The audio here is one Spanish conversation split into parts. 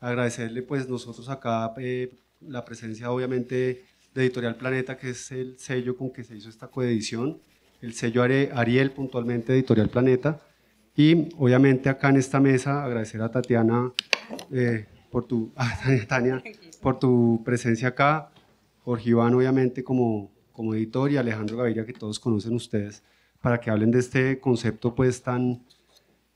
agradecerle pues nosotros acá eh, la presencia obviamente de Editorial Planeta, que es el sello con que se hizo esta coedición, el sello Ariel puntualmente Editorial Planeta, y obviamente acá en esta mesa agradecer a Tatiana eh, por tu, por tu presencia acá, Jorge Iván obviamente como, como editor y Alejandro Gaviria que todos conocen ustedes, para que hablen de este concepto pues tan,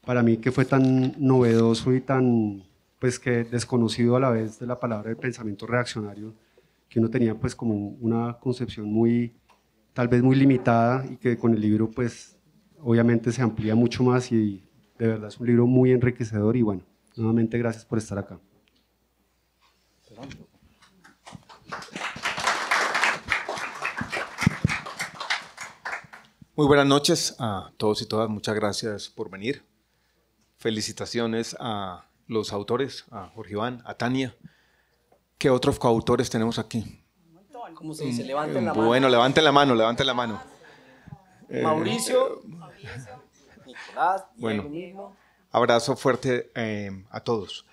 para mí que fue tan novedoso y tan pues que desconocido a la vez de la palabra del pensamiento reaccionario, que uno tenía pues como una concepción muy, tal vez muy limitada y que con el libro pues obviamente se amplía mucho más y de verdad es un libro muy enriquecedor y bueno, nuevamente gracias por estar acá. Muy buenas noches a todos y todas, muchas gracias por venir. Felicitaciones a los autores, a Jorge Iván, a Tania. ¿Qué otros coautores tenemos aquí? se dice? Levanten mm, la mano. Bueno, levanten la mano, levanten la mano. Eh, Mauricio, Nicolás, bueno, abrazo fuerte eh, a todos.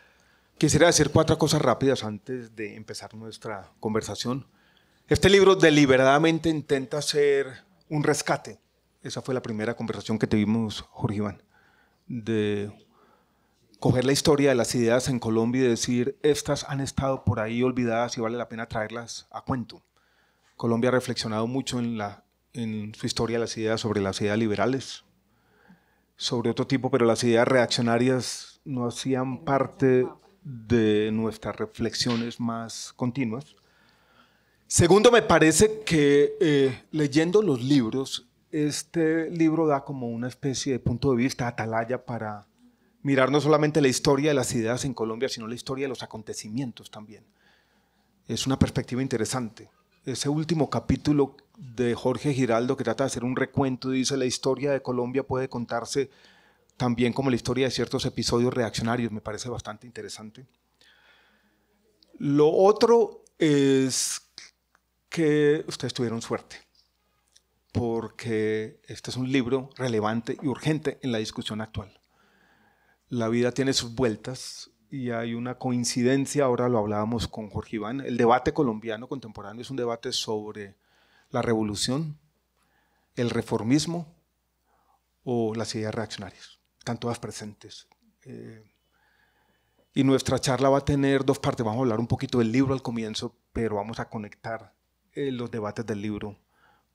Quisiera decir cuatro cosas rápidas antes de empezar nuestra conversación. Este libro deliberadamente intenta ser un rescate. Esa fue la primera conversación que tuvimos, Jorge Iván, de coger la historia de las ideas en Colombia y decir, estas han estado por ahí olvidadas y vale la pena traerlas a cuento. Colombia ha reflexionado mucho en, la, en su historia de las ideas sobre las ideas liberales, sobre otro tipo, pero las ideas reaccionarias no hacían parte de nuestras reflexiones más continuas. Segundo, me parece que eh, leyendo los libros, este libro da como una especie de punto de vista atalaya para mirar no solamente la historia de las ideas en Colombia, sino la historia de los acontecimientos también. Es una perspectiva interesante. Ese último capítulo de Jorge Giraldo que trata de hacer un recuento dice la historia de Colombia puede contarse también como la historia de ciertos episodios reaccionarios, me parece bastante interesante. Lo otro es que ustedes tuvieron suerte, porque este es un libro relevante y urgente en la discusión actual la vida tiene sus vueltas y hay una coincidencia, ahora lo hablábamos con Jorge Iván, el debate colombiano contemporáneo es un debate sobre la revolución, el reformismo o las ideas reaccionarias, están todas presentes. Eh, y nuestra charla va a tener dos partes, vamos a hablar un poquito del libro al comienzo, pero vamos a conectar eh, los debates del libro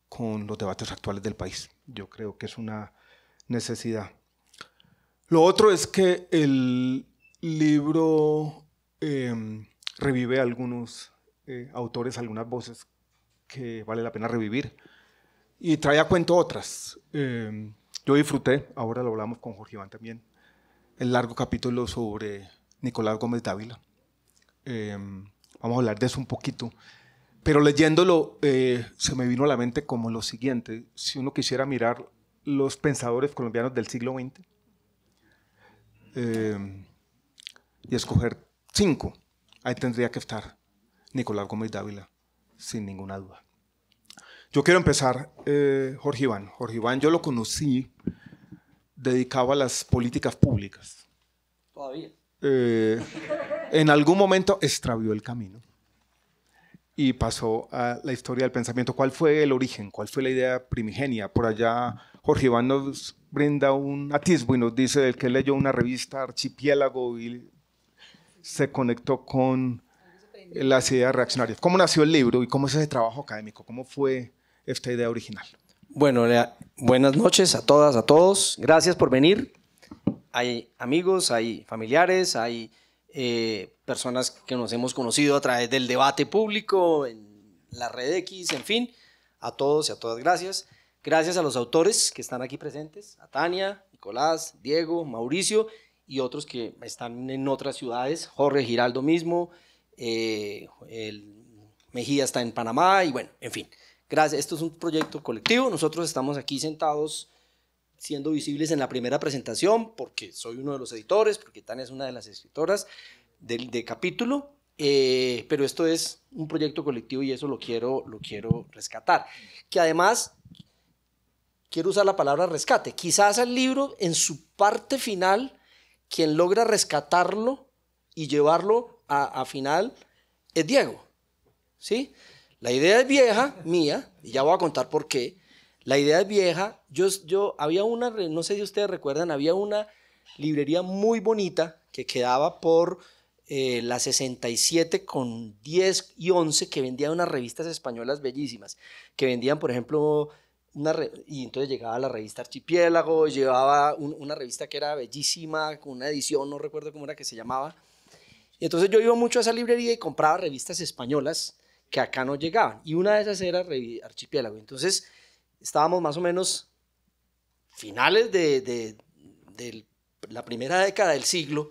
con los debates actuales del país. Yo creo que es una necesidad. Lo otro es que el libro em, revive algunos eh, autores, algunas voces que vale la pena revivir y trae a cuento otras. Em, yo disfruté, ahora lo hablamos con Jorge Iván también, el largo capítulo sobre Nicolás Gómez Dávila. Em, vamos a hablar de eso un poquito. Pero leyéndolo eh, se me vino a la mente como lo siguiente, si uno quisiera mirar los pensadores colombianos del siglo XX, eh, y escoger cinco, ahí tendría que estar Nicolás Gómez Dávila, sin ninguna duda. Yo quiero empezar, eh, Jorge Iván. Jorge Iván, yo lo conocí dedicado a las políticas públicas. Todavía. Eh, en algún momento extravió el camino y pasó a la historia del pensamiento. ¿Cuál fue el origen? ¿Cuál fue la idea primigenia? Por allá Jorge Iván nos brinda un atisbo y nos dice del que leyó una revista Archipiélago y se conectó con las ideas reaccionarias. ¿Cómo nació el libro y cómo es ese trabajo académico? ¿Cómo fue esta idea original? Bueno, eh, buenas noches a todas, a todos. Gracias por venir. Hay amigos, hay familiares, hay eh, personas que nos hemos conocido a través del debate público, en la red X, en fin. A todos y a todas, gracias. Gracias a los autores que están aquí presentes, a Tania, Nicolás, Diego, Mauricio y otros que están en otras ciudades, Jorge Giraldo mismo, eh, Mejía está en Panamá y bueno, en fin. Gracias, esto es un proyecto colectivo, nosotros estamos aquí sentados siendo visibles en la primera presentación porque soy uno de los editores, porque Tania es una de las escritoras del de capítulo, eh, pero esto es un proyecto colectivo y eso lo quiero, lo quiero rescatar. Que además quiero usar la palabra rescate. Quizás el libro en su parte final, quien logra rescatarlo y llevarlo a, final es Diego. ¿Sí? La idea es vieja, mía, y ya voy a contar por qué. La idea es vieja. Yo, yo había una, no sé si ustedes recuerdan, había una librería muy bonita que quedaba por las eh, la 67 con 10 y 11 que vendía unas revistas españolas bellísimas, que vendían, por ejemplo, y entonces llegaba la revista Archipiélago, llevaba una revista que era bellísima, con una edición, no recuerdo cómo era que se llamaba. Y entonces yo iba mucho a esa librería y compraba revistas españolas que acá no llegaban. Y una de esas era Archipiélago. Entonces estábamos más o menos finales de, la primera década del siglo,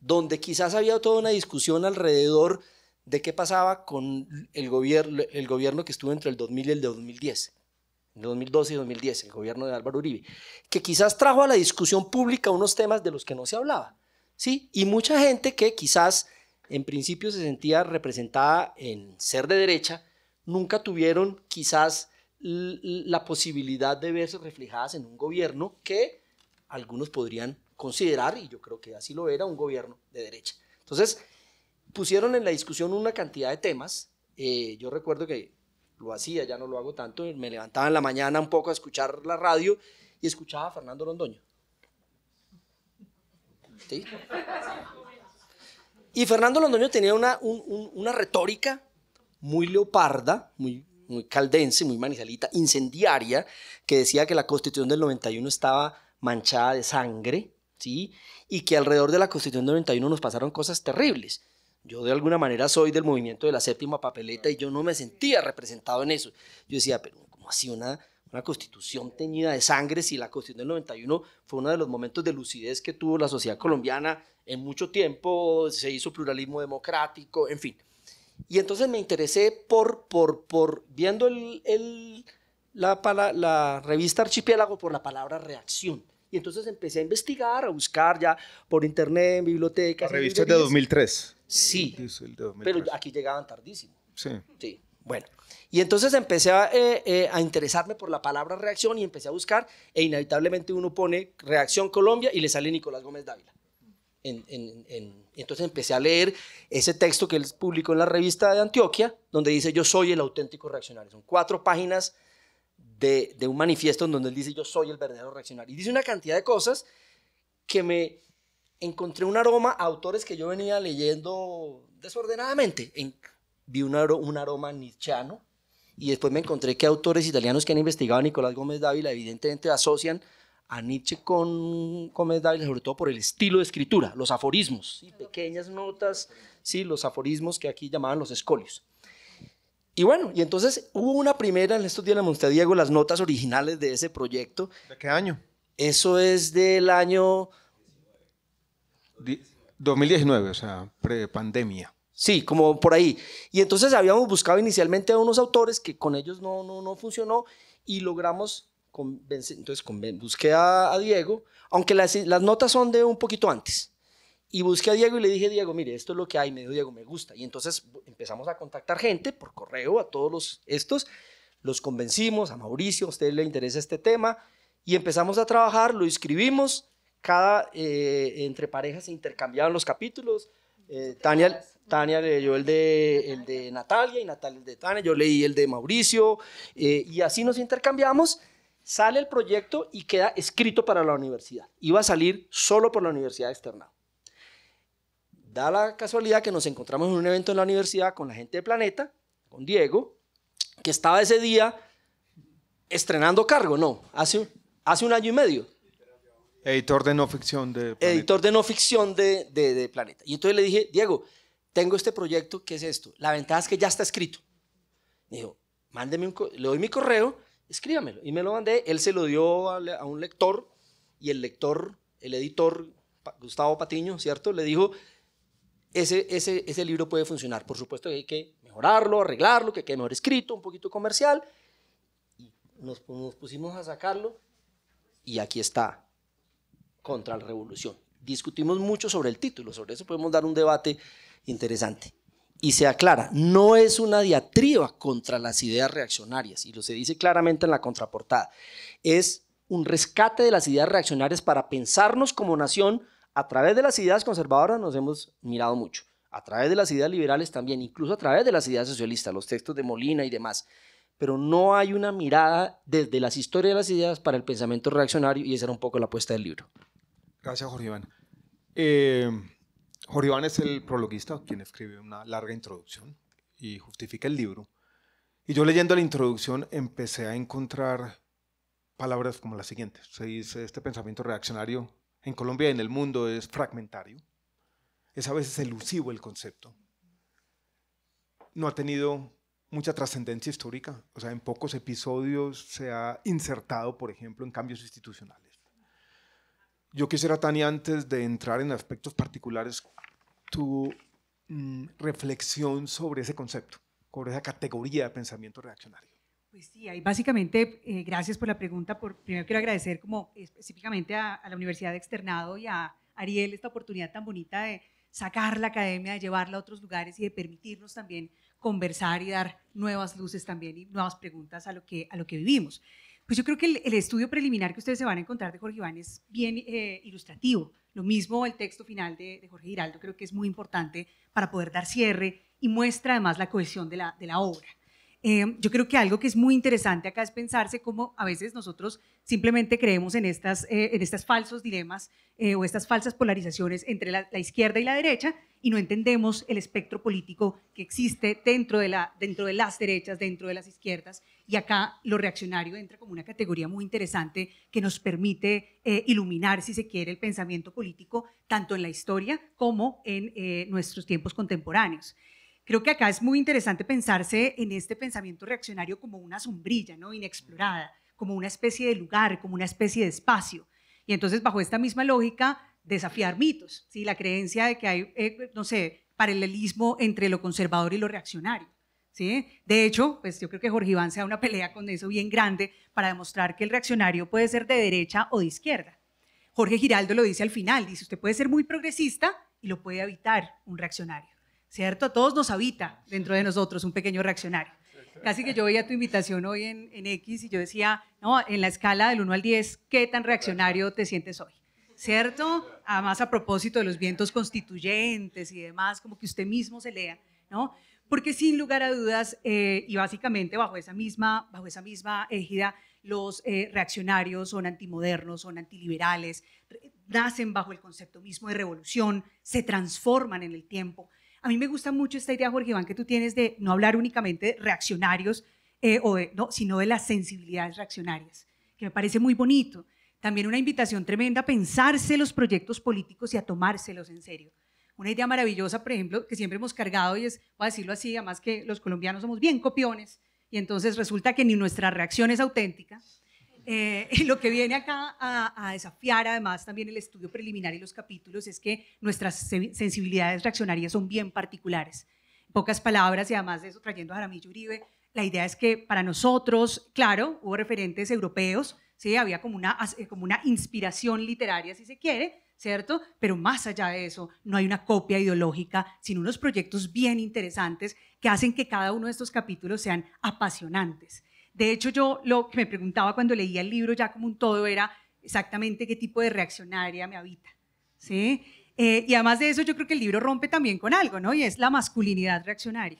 donde quizás había toda una discusión alrededor de qué pasaba con el gobierno, el gobierno que estuvo entre el 2000 y el 2010 en 2012 y 2010, el gobierno de Álvaro Uribe, que quizás trajo a la discusión pública unos temas de los que no se hablaba, ¿sí? Y mucha gente que quizás en principio se sentía representada en ser de derecha, nunca tuvieron quizás la posibilidad de verse reflejadas en un gobierno que algunos podrían considerar, y yo creo que así lo era, un gobierno de derecha. Entonces, pusieron en la discusión una cantidad de temas. Eh, yo recuerdo que lo hacía, ya no lo hago tanto, me levantaba en la mañana un poco a escuchar la radio y escuchaba a Fernando Londoño. Y Fernando Londoño tenía una, retórica muy leoparda, muy, muy caldense, muy manizalita, incendiaria, que decía que la constitución del 91 estaba manchada de sangre, ¿sí? Y que alrededor de la constitución del 91 nos pasaron cosas terribles. Yo de alguna manera soy del movimiento de la séptima papeleta y yo no me sentía representado en eso. Yo decía, pero como así una, una constitución teñida de sangre si la constitución del 91 fue uno de los momentos de lucidez que tuvo la sociedad colombiana en mucho tiempo, se hizo pluralismo democrático, en fin. Y entonces me interesé por, por, por viendo el, la, revista Archipiélago por la palabra reacción. Y entonces empecé a investigar, a buscar ya por internet, en bibliotecas. Revistas revista de 2003. Sí, pero aquí llegaban tardísimo. Sí. Bueno, y entonces empecé eh, eh, a, interesarme por la palabra reacción y empecé a buscar e inevitablemente uno pone Reacción Colombia y le sale Nicolás Gómez Dávila. entonces empecé a leer ese texto que él publicó en la revista de Antioquia, donde dice yo soy el auténtico reaccionario. Son cuatro páginas de, de un manifiesto en donde él dice yo soy el verdadero reaccionario. Y dice una cantidad de cosas que me, encontré un aroma a autores que yo venía leyendo desordenadamente. En, vi un, aroma, un aroma y después me encontré que autores italianos que han investigado a Nicolás Gómez Dávila evidentemente asocian a Nietzsche con Gómez Dávila, sobre todo por el estilo de escritura, los aforismos, ¿sí? pequeñas notas, sí, los aforismos que aquí llamaban los escolios. Y bueno, y entonces hubo una primera, en estos días le mostré Diego las notas originales de ese proyecto. ¿De qué año? Eso es del año 2019, o sea, pre-pandemia Sí, como por ahí. Y entonces habíamos buscado inicialmente a unos autores que con ellos no, no, funcionó y logramos convencer, entonces busqué a, Diego, aunque las, notas son de un poquito antes. Y busqué a Diego y le dije, Diego, mire, esto es lo que hay. Me dijo, Diego, me gusta. Y entonces empezamos a contactar gente por correo a todos los, estos. Los convencimos, a Mauricio, a usted le interesa este tema. Y empezamos a trabajar, lo inscribimos cada, eh, entre parejas se intercambiaban los capítulos. Eh, Tania, Tania leyó el de, Natalia y Natalia el de Tania, yo leí el de Mauricio eh, y así nos intercambiamos. Sale el proyecto y queda escrito para la universidad. Iba a salir solo por la universidad externa. Da la casualidad que nos encontramos en un evento en la universidad con la gente de Planeta, con Diego, que estaba ese día estrenando cargo, no, hace un año y medio. Editor de no ficción de Planeta. Editor de no ficción de, Planeta. Y entonces le dije, Diego, tengo este proyecto, ¿qué es esto? La ventaja es que ya está escrito. dijo, mándeme un le doy mi correo, escríbamelo. Y me lo mandé, él se lo dio a, un lector y el lector, el editor, Gustavo Patiño, ¿cierto? Le dijo, ese, ese, ese libro puede funcionar. Por supuesto que hay que mejorarlo, arreglarlo, que quede mejor escrito, un poquito comercial. Y nos pusimos a sacarlo y aquí está contra la revolución. Discutimos mucho sobre el título, sobre eso podemos dar un debate interesante. Y se aclara, no es una diatriba contra las ideas reaccionarias, y lo se dice claramente en la contraportada, es un rescate de las ideas reaccionarias para pensarnos como nación a través de las ideas conservadoras nos hemos mirado mucho, a través de las ideas liberales también, incluso a través de las ideas socialistas, los textos de Molina y demás. Pero no hay una mirada desde las historias de las ideas para el pensamiento reaccionario y esa era un poco la apuesta del libro. Gracias, Jorge Iván. Eh, Jorge Iván es el prologuista, quien escribe una larga introducción y justifica el libro. Y yo leyendo la introducción empecé a encontrar palabras como las siguientes. Se dice, este pensamiento reaccionario en Colombia y en el mundo es fragmentario. Es a veces elusivo el concepto. No ha tenido mucha trascendencia histórica. O sea, en pocos episodios se ha insertado, por ejemplo, en cambios institucionales. Yo quisiera, Tania, antes de entrar en aspectos particulares, tu mm, reflexión sobre ese concepto, sobre esa categoría de pensamiento reaccionario. Pues sí, ahí básicamente, eh, gracias por la pregunta. Por, primero quiero agradecer como específicamente a, la Universidad de Externado y a Ariel esta oportunidad tan bonita de sacar la academia, de llevarla a otros lugares y de permitirnos también conversar y dar nuevas luces también y nuevas preguntas a lo que, a lo que vivimos. Pues yo creo que el, estudio preliminar que ustedes se van a encontrar de Jorge Iván es bien eh, ilustrativo. Lo mismo el texto final de, Jorge Giraldo, creo que es muy importante para poder dar cierre y muestra además la cohesión de la obra. Eh, yo creo que algo que es muy interesante acá es pensarse cómo a veces nosotros simplemente creemos en estas, eh, falsos dilemas eh, o estas falsas polarizaciones entre la, izquierda y la derecha y no entendemos el espectro político que existe dentro de las derechas, dentro de las izquierdas. Y acá lo reaccionario entra como una categoría muy interesante que nos permite iluminar, si se quiere, el pensamiento político tanto en la historia como en nuestros tiempos contemporáneos. Creo que acá es muy interesante pensarse en este pensamiento reaccionario como una sombrilla, ¿no? Inexplorada, como una especie de lugar, como una especie de espacio. Y entonces, bajo esta misma lógica, desafiar mitos, ¿sí? La creencia de que hay, eh, no sé, paralelismo entre lo conservador y lo reaccionario. ¿Sí? De hecho, pues yo creo que Jorge Iván se da una pelea con eso bien grande para demostrar que el reaccionario puede ser de derecha o de izquierda. Jorge Giraldo lo dice al final, dice, usted puede ser muy progresista y lo puede evitar un reaccionario. ¿cierto? todos nos habita dentro de nosotros un pequeño reaccionario. Casi que yo veía tu invitación hoy en, X y yo decía, no, en la escala del 1 al 10, ¿qué tan reaccionario te sientes hoy? ¿Cierto? Además, a propósito de los vientos constituyentes y demás, como que usted mismo se lea, ¿no? Porque sin lugar a dudas, eh, y básicamente bajo esa misma, bajo esa misma égida, los eh, reaccionarios son antimodernos, son antiliberales, nacen bajo el concepto mismo de revolución, se transforman en el tiempo, a mí me gusta mucho esta idea, Jorge Iván, que tú tienes de no hablar únicamente eh, de reaccionarios, o no, sino de las sensibilidades reaccionarias, que me parece muy bonito. También una invitación tremenda a pensarse los proyectos políticos y a tomárselos en serio. Una idea maravillosa, por ejemplo, que siempre hemos cargado y es, voy a decirlo así, además que los colombianos somos bien copiones y entonces resulta que ni nuestra reacción es auténtica, eh, y lo que viene acá a, desafiar además también el estudio preliminar y los capítulos es que nuestras sensibilidades reaccionarias son bien particulares. En pocas palabras y además de eso trayendo a Jaramillo Uribe, la idea es que para nosotros, claro, hubo referentes europeos, ¿sí? había como una, eh, como una inspiración literaria, si se quiere, ¿cierto? Pero más allá de eso, no hay una copia ideológica, sino unos proyectos bien interesantes que hacen que cada uno de estos capítulos sean apasionantes de hecho, yo lo que me preguntaba cuando leía el libro ya como un todo era exactamente qué tipo de reaccionaria me habita. ¿sí? Eh, y además de eso, yo creo que el libro rompe también con algo, ¿no? Y es la masculinidad reaccionaria,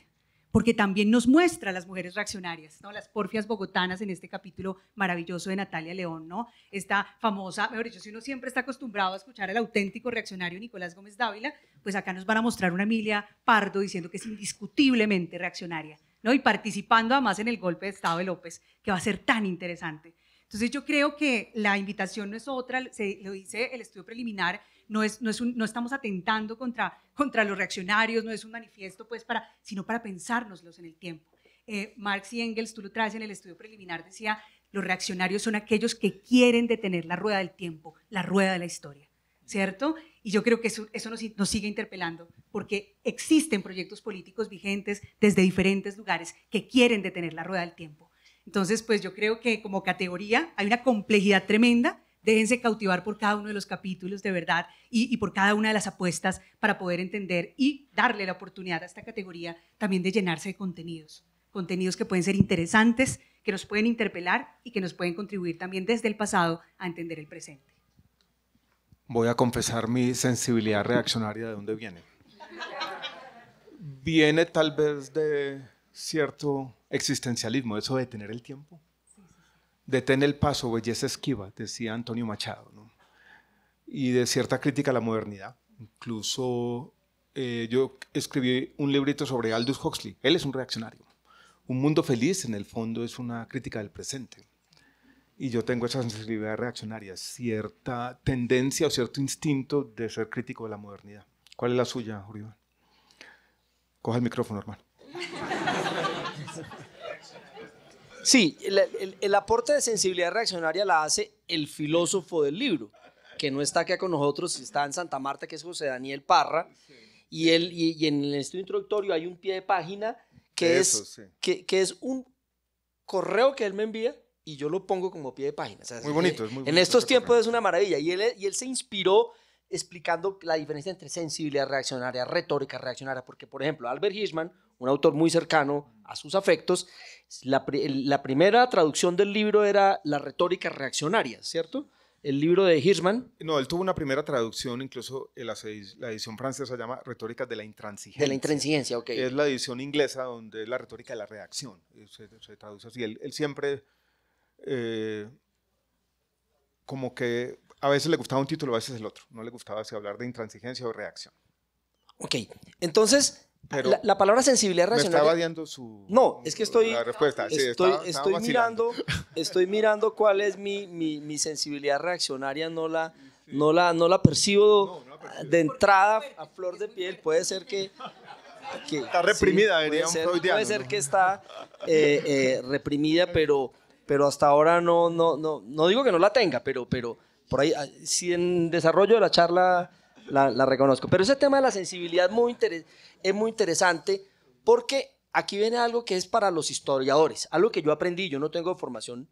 porque también nos muestra a las mujeres reaccionarias, Las porfias bogotanas en este capítulo maravilloso de Natalia León, ¿no? Esta famosa, mejor dicho, si uno siempre está acostumbrado a escuchar al auténtico reaccionario Nicolás Gómez Dávila, pues acá nos van a mostrar una Emilia Pardo diciendo que es indiscutiblemente reaccionaria y participando además en el golpe de Estado de López, que va a ser tan interesante. Entonces yo creo que la invitación no es otra, se, lo dice el estudio preliminar, no, es, no, estamos atentando contra, contra los reaccionarios, no es un manifiesto, pues, para, sino para pensárnoslos en el tiempo. Eh, Marx y Engels, tú lo traes en el estudio preliminar, decía, los reaccionarios son aquellos que quieren detener la rueda del tiempo, la rueda de la historia, ¿cierto? Y yo creo que eso, nos, sigue interpelando, porque existen proyectos políticos vigentes desde diferentes lugares que quieren detener la rueda del tiempo. Entonces, pues yo creo que como categoría hay una complejidad tremenda. Déjense cautivar por cada uno de los capítulos de verdad y por cada una de las apuestas para poder entender y darle la oportunidad a esta categoría también de llenarse de contenidos. Contenidos que pueden ser interesantes, que nos pueden interpelar y que nos pueden contribuir también desde el pasado a entender el presente. Voy a confesar mi sensibilidad reaccionaria de dónde viene. Viene tal vez de cierto existencialismo, eso de tener el tiempo. Detén el paso, belleza esquiva, decía Antonio Machado, y de cierta crítica a la modernidad. Incluso eh, yo escribí un librito sobre Aldous Huxley, él es un reaccionario. Un mundo feliz en el fondo es una crítica del presente y yo tengo esa sensibilidad reaccionaria, cierta tendencia o cierto instinto de ser crítico de la modernidad. ¿Cuál es la suya, Uribe? Coge el micrófono, hermano. Sí, el, aporte de sensibilidad reaccionaria la hace el filósofo del libro, que no está acá con nosotros, está en Santa Marta, que es José Daniel Parra, y, él, y, en el estudio introductorio hay un pie de página que, es, que es un correo que él me envía y yo lo pongo como pie de página. muy bonito, es muy bonito. En estos tiempos es una maravilla. Y él, y él se inspiró explicando la diferencia entre sensibilidad reaccionaria, retórica reaccionaria, porque, por ejemplo, Albert Hirschman, un autor muy cercano a sus afectos, la, la primera traducción del libro era La retórica reaccionaria, ¿cierto? El libro de Hirschman. No, él tuvo una primera traducción, incluso la, la edición francesa se llama Retórica de la Intransigencia. De la Intransigencia, ok. Es la edición inglesa donde es la retórica de la reacción, eh, se, traduce así. Él, él siempre eh, como que a veces le gustaba un título, a veces el otro. No le gustaba si hablar de intransigencia o reacción. Ok, entonces la, palabra sensibilidad reaccionaria Me estaba su. No, es que estoy. estoy, mirando, estoy mirando cuál es mi, sensibilidad reaccionaria. No la, no la, no la percibo de entrada a flor de piel. Puede ser que. que está reprimida, puede, ser, que está eh, eh, reprimida, pero pero hasta ahora no, no, no, no digo que no la tenga, pero, pero por ahí, ah, si en desarrollo de la charla la, reconozco. Pero ese tema de la sensibilidad muy es muy interesante porque aquí viene algo que es para los historiadores, algo que yo aprendí, yo no tengo formación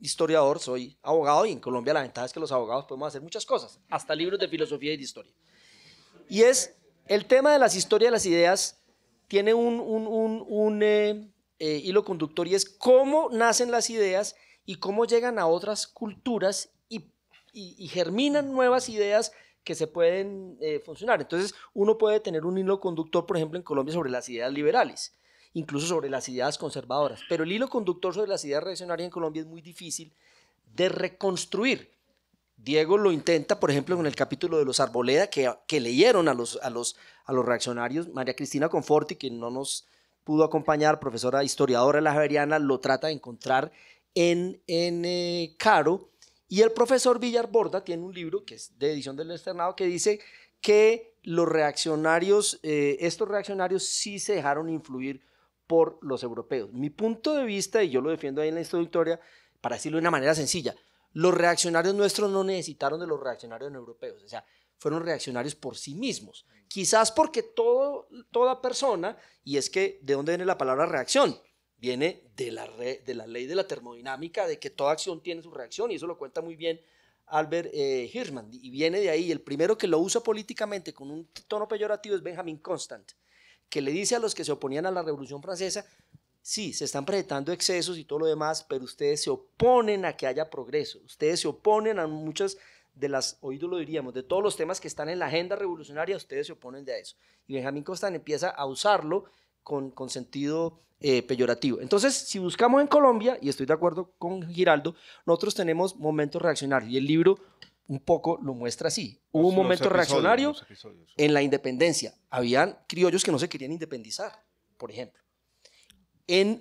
historiador, soy abogado y en Colombia la ventaja es que los abogados podemos hacer muchas cosas, hasta libros de filosofía y de historia. Y es el tema de las historias de las ideas tiene un, un, un, eh, eh, hilo conductor y es cómo nacen las ideas y cómo llegan a otras culturas y, germinan nuevas ideas que se pueden eh, funcionar. Entonces, uno puede tener un hilo conductor, por ejemplo, en Colombia sobre las ideas liberales, incluso sobre las ideas conservadoras, pero el hilo conductor sobre las ideas reaccionarias en Colombia es muy difícil de reconstruir. Diego lo intenta, por ejemplo, en el capítulo de los Arboleda, que, leyeron a los, a, los, a los reaccionarios, María Cristina Conforti, que no nos pudo acompañar, profesora historiadora de la Javeriana, lo trata de encontrar en, en eh, Caro. Y el profesor Villar Borda tiene un libro que es de edición del externado que dice que los reaccionarios, eh, estos reaccionarios sí se dejaron influir por los europeos. Mi punto de vista, y yo lo defiendo ahí en la introductoria, para decirlo de una manera sencilla, los reaccionarios nuestros no necesitaron de los reaccionarios europeos, o sea, fueron reaccionarios por sí mismos quizás porque toda persona, y es que, ¿de dónde viene la palabra reacción? Viene de la, de la ley de la termodinámica, de que toda acción tiene su reacción, y eso lo cuenta muy bien Albert eh, Hirschman, y viene de ahí. El primero que lo usa políticamente con un tono peyorativo es Benjamin Constant, que le dice a los que se oponían a la Revolución Francesa, sí, se están presentando excesos y todo lo demás, pero ustedes se oponen a que haya progreso, ustedes se oponen a muchas de las, oído lo diríamos, de todos los temas que están en la agenda revolucionaria, ustedes se oponen de eso. Y Benjamín Constant empieza a usarlo con, con sentido eh, peyorativo. Entonces, si buscamos en Colombia, y estoy de acuerdo con Giraldo, nosotros tenemos momentos reaccionarios. Y el libro un poco lo muestra así. Hubo un momento reaccionario en la independencia. Habían criollos que no se querían independizar, por ejemplo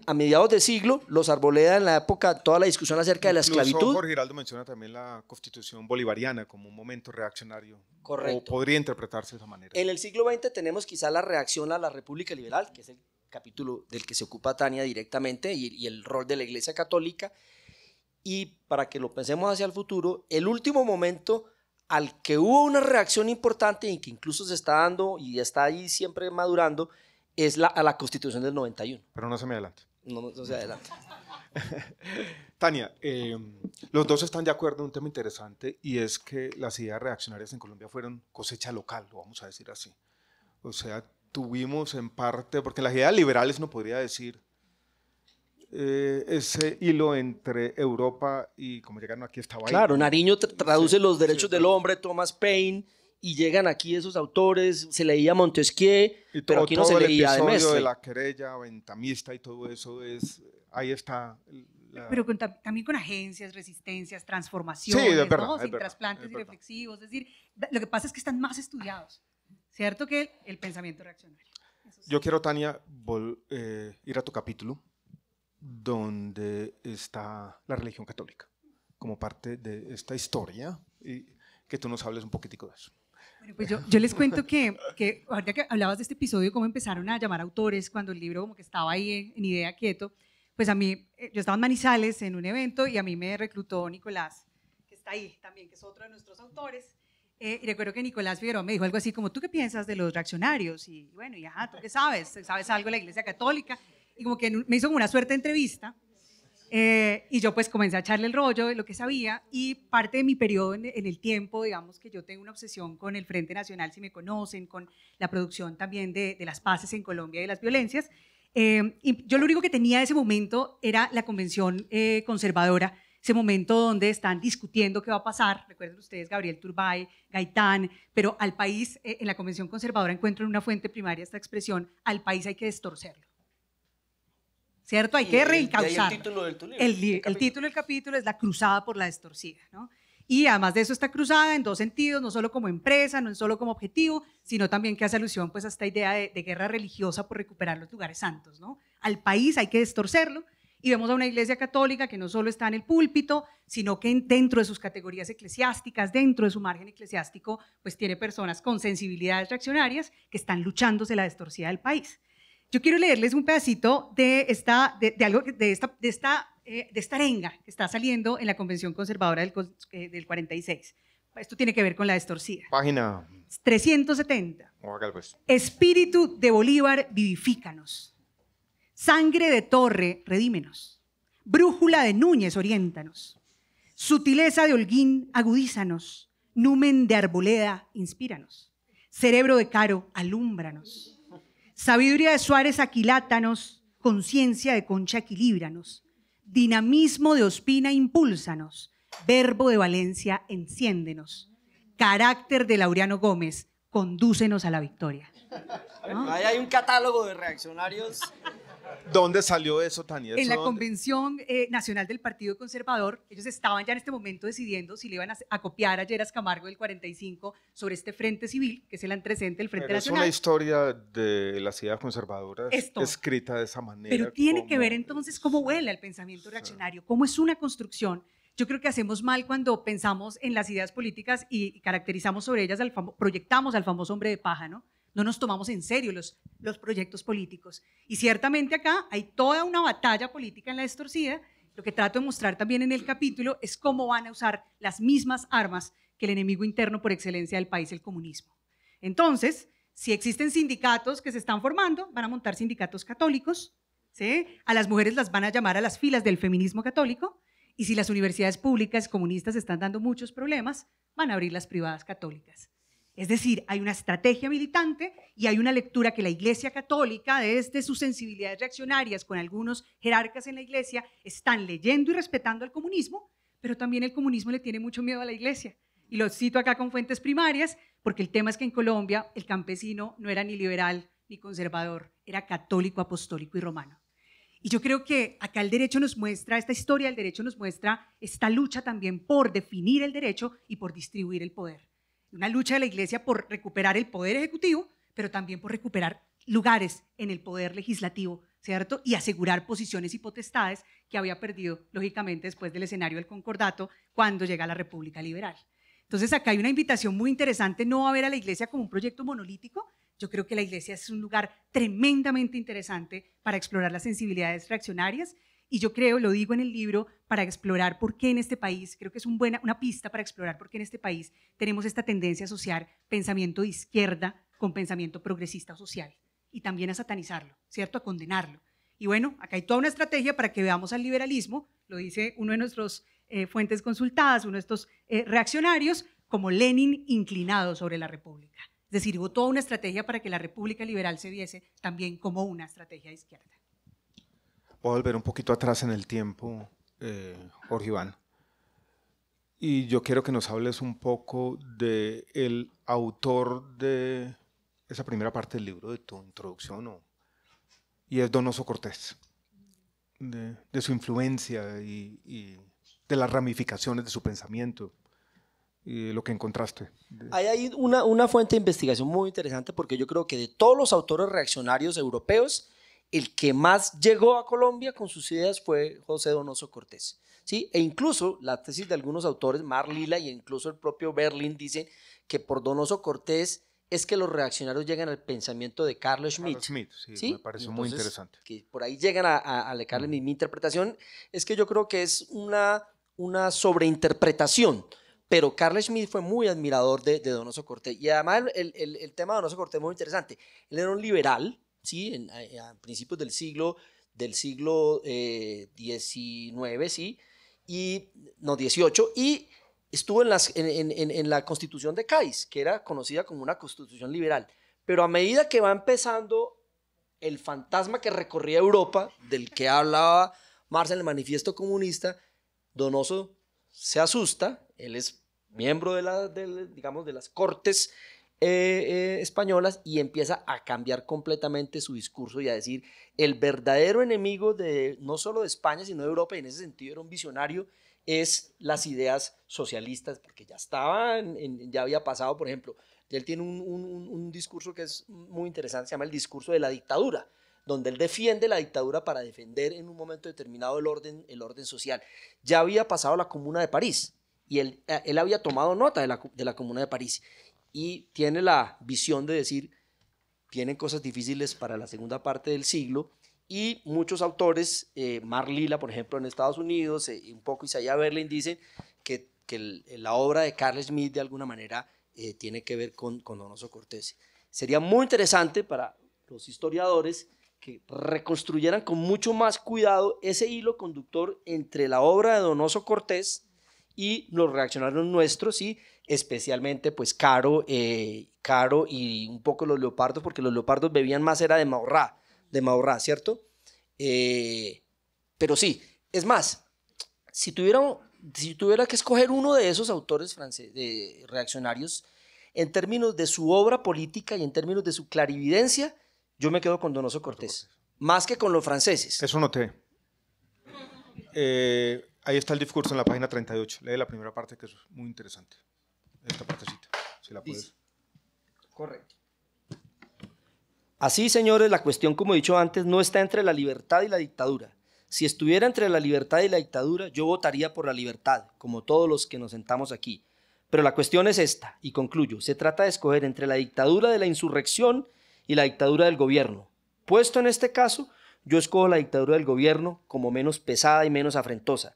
a mediados de siglo, los Arboleda en la época, toda la discusión acerca de la esclavitud. Jorge Giraldo menciona también la constitución bolivariana como un momento reaccionario. Correcto. O podría interpretarse de esa manera. En el siglo XX tenemos quizá la reacción a la República Liberal, que es el capítulo del que se ocupa Tania directamente y, el rol de la Iglesia Católica. Y para que lo pensemos hacia el futuro, el último momento al que hubo una reacción importante y que incluso se está dando y está ahí siempre madurando es la, a la Constitución del 91. Pero no se me adelante. No, se adelante. Tania, eh, los dos están de acuerdo en un tema interesante y es que las ideas reaccionarias en Colombia fueron cosecha local, lo vamos a decir así. O sea, tuvimos en parte, porque las ideas liberales no podría decir eh, ese hilo entre Europa y como llegaron aquí estaba Claro, Nariño traduce los derechos del hombre, Thomas Paine y llegan aquí esos autores, se leía Montesquieu, pero aquí no se leía episodio de, la querella, ventamista y todo eso es, ahí está. Pero también con agencias, resistencias, transformaciones, sí, es verdad, trasplantes y reflexivos. es decir, lo que pasa es que están más estudiados, ¿cierto? Que el, pensamiento reaccionario. Yo quiero, Tania, eh, ir a tu capítulo donde está la religión católica como parte de esta historia y que tú nos hables un poquitico de eso. Pues yo, yo, les cuento que, que, que hablabas de este episodio, cómo empezaron a llamar autores cuando el libro como que estaba ahí en, idea quieto, pues a mí, eh, yo estaba en Manizales en un evento y a mí me reclutó Nicolás, que está ahí también, que es otro de nuestros autores. Eh, y recuerdo que Nicolás Figueroa me dijo algo así como, ¿tú qué piensas de los reaccionarios? Y bueno, y ajá, ¿tú qué sabes? ¿Sabes algo de la Iglesia Católica? Y como que me hizo como una suerte entrevista eh, y yo pues comencé a echarle el rollo de lo que sabía y parte de mi periodo en, el tiempo, digamos que yo tengo una obsesión con el Frente Nacional, si me conocen, con la producción también de, las paces en Colombia y de las violencias. Eh, y yo lo único que tenía en ese momento era la convención eh, conservadora, ese momento donde están discutiendo qué va a pasar. Recuerden ustedes Gabriel Turbay, Gaitán, pero al país, en la convención conservadora encuentro en una fuente primaria esta expresión, al país hay que distorcerlo. ¿cierto? Hay que reencauzar. El título, del el, título del capítulo es La cruzada por la distorsión, ¿no? Y además de eso está cruzada en dos sentidos, no solo como empresa, no solo como objetivo, sino también que hace alusión pues a esta idea de, guerra religiosa por recuperar los lugares santos, ¿no? Al país hay que distorcerlo y vemos a una iglesia católica que no solo está en el púlpito, sino que dentro de sus categorías eclesiásticas, dentro de su margen eclesiástico, pues tiene personas con sensibilidades reaccionarias que están luchándose la distorsión del país. Yo quiero leerles un pedacito de esta, de, algo, de esta, de esta, eh, de esta arenga que está saliendo en la Convención Conservadora del, eh, del 46. Esto tiene que ver con la destorcida. Página 370. pues. Espíritu de Bolívar, vivifícanos. Sangre de Torre, redímenos. Brújula de Núñez, oriéntanos. Sutileza de Holguín, agudízanos. Numen de Arboleda, inspíranos. Cerebro de Caro, alúmbranos. Sabiduría de Suárez, aquilátanos. Conciencia de Concha, equilíbranos. Dinamismo de Ospina, impúlsanos. Verbo de Valencia, enciéndenos. Carácter de Laureano Gómez, condúcenos a la victoria. Ahí hay un catálogo de reaccionarios ¿Dónde salió eso, Tania? en la Convención eh, Nacional del Partido Conservador, ellos estaban ya en este momento decidiendo si le iban a, copiar a Lleras Camargo del 45 sobre este Frente Civil, que es el antecedente del Frente pero Nacional. Es una historia de las ideas conservadoras, escrita de esa manera. Pero tiene que ver entonces cómo huele el pensamiento reaccionario, cómo es una construcción yo creo que hacemos mal cuando pensamos en las ideas políticas y caracterizamos sobre ellas, al proyectamos al famoso hombre de paja, ¿no? no nos tomamos en serio los, proyectos políticos. Y ciertamente acá hay toda una batalla política en la extorsida. Lo que trato de mostrar también en el capítulo es cómo van a usar las mismas armas que el enemigo interno por excelencia del país, el comunismo. Entonces, si existen sindicatos que se están formando, van a montar sindicatos católicos, ¿sí? a las mujeres las van a llamar a las filas del feminismo católico, y si las universidades públicas comunistas están dando muchos problemas, van a abrir las privadas católicas. Es decir, hay una estrategia militante y hay una lectura que la Iglesia Católica, desde sus sensibilidades reaccionarias con algunos jerarcas en la Iglesia, están leyendo y respetando al comunismo, pero también el comunismo le tiene mucho miedo a la Iglesia. Y lo cito acá con fuentes primarias, porque el tema es que en Colombia el campesino no era ni liberal ni conservador, era católico, apostólico y romano. Y yo creo que acá el derecho nos muestra, esta historia del derecho nos muestra esta lucha también por definir el derecho y por distribuir el poder. Una lucha de la Iglesia por recuperar el poder ejecutivo, pero también por recuperar lugares en el poder legislativo, ¿cierto? Y asegurar posiciones y potestades que había perdido, lógicamente, después del escenario del concordato, cuando llega la República Liberal. Entonces, acá hay una invitación muy interesante, no a ver a la iglesia como un proyecto monolítico. Yo creo que la iglesia es un lugar tremendamente interesante para explorar las sensibilidades reaccionarias y yo creo, lo digo en el libro, para explorar por qué en este país, creo que es una pista para explorar por qué en este país tenemos esta tendencia a asociar pensamiento de izquierda con pensamiento progresista social y también a satanizarlo, ¿cierto? A condenarlo. Y bueno, acá hay toda una estrategia para que veamos al liberalismo, lo dice uno de nuestros eh, fuentes consultadas, uno de estos eh, reaccionarios, como Lenin inclinado sobre la República. Es decir, hubo toda una estrategia para que la República Liberal se viese también como una estrategia de izquierda volver un poquito atrás en el tiempo, eh, Jorge Iván. Y yo quiero que nos hables un poco de el autor de esa primera parte del libro, de tu introducción, y es Donoso Cortés, de, su influencia y, de las ramificaciones de su pensamiento, y lo que encontraste. Hay una fuente de investigación muy interesante porque yo creo que de todos los autores reaccionarios europeos, el que más llegó a Colombia con sus ideas fue José Donoso Cortés. ¿sí? E incluso la tesis de algunos autores, Marlila y e incluso el propio Berlín, dice que por Donoso Cortés es que los reaccionarios llegan al pensamiento de Carlos Schmitt. sí, me parece muy interesante. por ahí llegan a, a, a mm. Mi, interpretación es que yo creo que es una, una sobreinterpretación pero Carl Schmitt fue muy admirador de, Donoso Cortés. Y además el, el, tema de Donoso Cortés es muy interesante. Él era un liberal, sí, en, eh, a, principios del siglo del siglo XIX, eh, sí, y no XVIII, y estuvo en, las, en, la constitución de Cádiz, que era conocida como una constitución liberal. Pero a medida que va empezando el fantasma que recorría Europa, del que hablaba Marx en el manifiesto comunista, Donoso se asusta, él es miembro de, la, digamos, de las cortes eh, eh, españolas y empieza a cambiar completamente su discurso y a decir, el verdadero enemigo de no solo de España, sino de Europa, y en ese sentido era un visionario, es las ideas socialistas, porque ya estaban, ya había pasado, por ejemplo, él tiene un, discurso que es muy interesante, se llama el discurso de la dictadura, donde él defiende la dictadura para defender en un momento determinado el orden, el orden social. Ya había pasado la Comuna de París y él, eh, él había tomado nota de la, de la Comuna de París y tiene la visión de decir, tienen cosas difíciles para la segunda parte del siglo. Y muchos autores, eh, Mar Lila, por ejemplo, en Estados Unidos, eh, y un poco Isaiah Berlin, dicen que, la obra de Carl Smith de alguna manera eh, tiene que ver con, con Donoso Cortés. Sería muy interesante para los historiadores que reconstruyeran con mucho más cuidado ese hilo conductor entre la obra de Donoso Cortés y los reaccionarios nuestros y especialmente pues Caro, eh, Caro y un poco los leopardos, porque los leopardos bebían más era de Maurra, de maorra, ¿cierto? Eh, pero sí, es más, si tuviera, si tuviera que escoger uno de esos autores de reaccionarios, en términos de su obra política y en términos de su clarividencia, yo me quedo con Donoso Cortés, más que con los franceses. Eso noté. Eh, ahí está el discurso en la página 38. Lee la primera parte que es muy interesante esta partecita, si la puedes. Así, señores, la cuestión, como he dicho antes, no está entre la libertad y la dictadura. Si estuviera entre la libertad y la dictadura, yo votaría por la libertad, como todos los que nos sentamos aquí. Pero la cuestión es esta, y concluyo, se trata de escoger entre la dictadura de la insurrección y la dictadura del gobierno. Puesto en este caso, yo escojo la dictadura del gobierno como menos pesada y menos afrentosa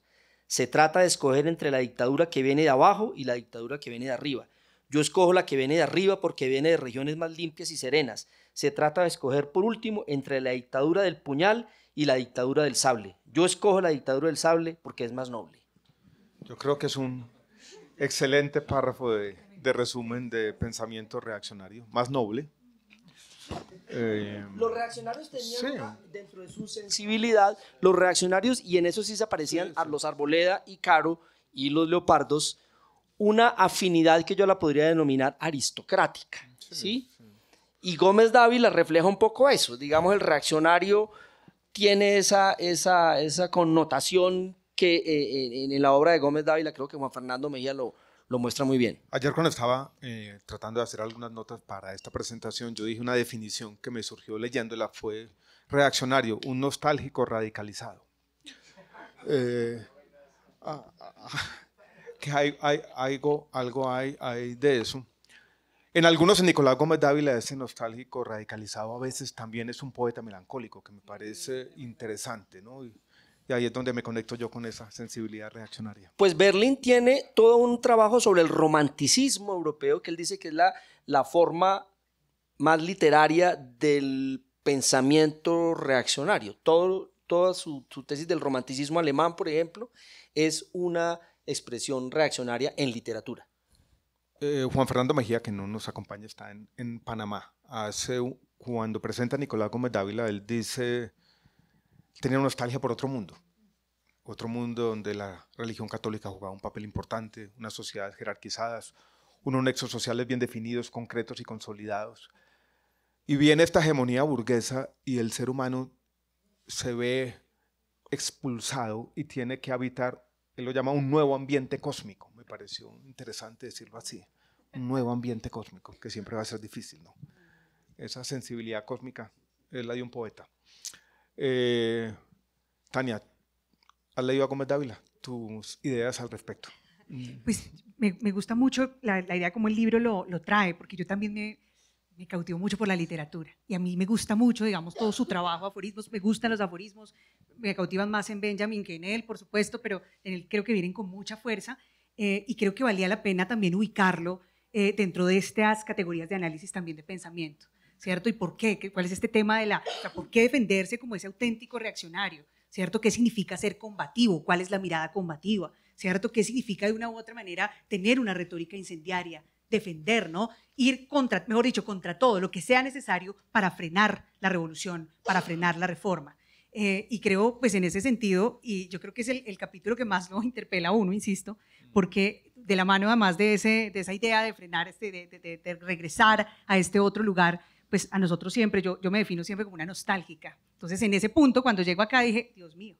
se trata de escoger entre la dictadura que viene de abajo y la dictadura que viene de arriba. Yo escojo la que viene de arriba porque viene de regiones más limpias y serenas. Se trata de escoger por último entre la dictadura del puñal y la dictadura del sable. Yo escojo la dictadura del sable porque es más noble. Yo creo que es un excelente párrafo de, resumen de pensamiento reaccionario, más noble. Eh, los reaccionarios tenían dentro de su sensibilidad, los reaccionarios, y en eso sí se parecían a los Arboleda y Caro y los Leopardos, una afinidad que yo la podría denominar aristocrática. ¿sí? Y Gómez Dávila refleja un poco eso, digamos, el reaccionario tiene esa, esa, esa connotación que eh, eh, en, en la obra de Gómez Dávila, creo que Juan Fernando Mejía lo, lo muestra muy bien. Ayer cuando estaba eh, tratando de hacer algunas notas para esta presentación, yo dije una definición que me surgió leyéndola, fue reaccionario, un nostálgico radicalizado. Eh, ah, ah, que hay, hay, algo, algo hay, hay de eso. En algunos, en Nicolás Gómez Dávila, ese nostálgico radicalizado a veces también es un poeta melancólico, que me parece interesante, ¿no? Y ahí es donde me conecto yo con esa sensibilidad reaccionaria. Pues Berlín tiene todo un trabajo sobre el romanticismo europeo, que él dice que es la, la forma más literaria del pensamiento reaccionario. toda su, su tesis del romanticismo alemán, por ejemplo, es una expresión reaccionaria en literatura. Eh, Juan Fernando Mejía, que no nos acompaña, está en, Panamá. Hace, cuando presenta a Nicolás Gómez Dávila, él dice tenía nostalgia por otro mundo. Otro mundo donde la religión católica jugaba un papel importante, unas sociedades jerarquizadas, unos nexos sociales bien definidos, concretos y consolidados. Y viene esta hegemonía burguesa y el ser humano se ve expulsado y tiene que habitar, él lo llama un nuevo ambiente cósmico, me pareció interesante decirlo así, un nuevo ambiente cósmico, que siempre va a ser difícil, ¿no? Esa sensibilidad cósmica es la de un poeta. Eh, Tania, ¿has leído a Gómez Dávila? Tus ideas al respecto. Mm. Pues me, gusta mucho la, idea como el libro lo, trae, porque yo también me, cautivo mucho por la literatura. Y a mí me gusta mucho, digamos, todo su trabajo, aforismos, me gustan los aforismos, me cautivan más en Benjamin que en él, por supuesto, pero en él creo que vienen con mucha fuerza eh, y creo que valía la pena también ubicarlo eh, dentro de estas categorías de análisis también de pensamiento. ¿cierto? ¿Y por qué? ¿Cuál es este tema de la, por qué defenderse como ese auténtico reaccionario, ¿cierto? ¿Qué significa ser combativo? ¿Cuál es la mirada combativa? ¿Cierto? ¿Qué significa de una u otra manera tener una retórica incendiaria? defender, ¿no? Ir contra, mejor dicho, contra todo lo que sea necesario para frenar la revolución, para frenar la reforma. Eh, y creo, pues en ese sentido, y yo creo que es el, capítulo que más nos interpela a uno, insisto, mm. porque de la mano además de, ese, de esa idea de frenar, este, de regresar a este otro lugar, pues a nosotros siempre, yo, yo me defino siempre como una nostálgica. Entonces, en ese punto, cuando llego acá, dije, Dios mío,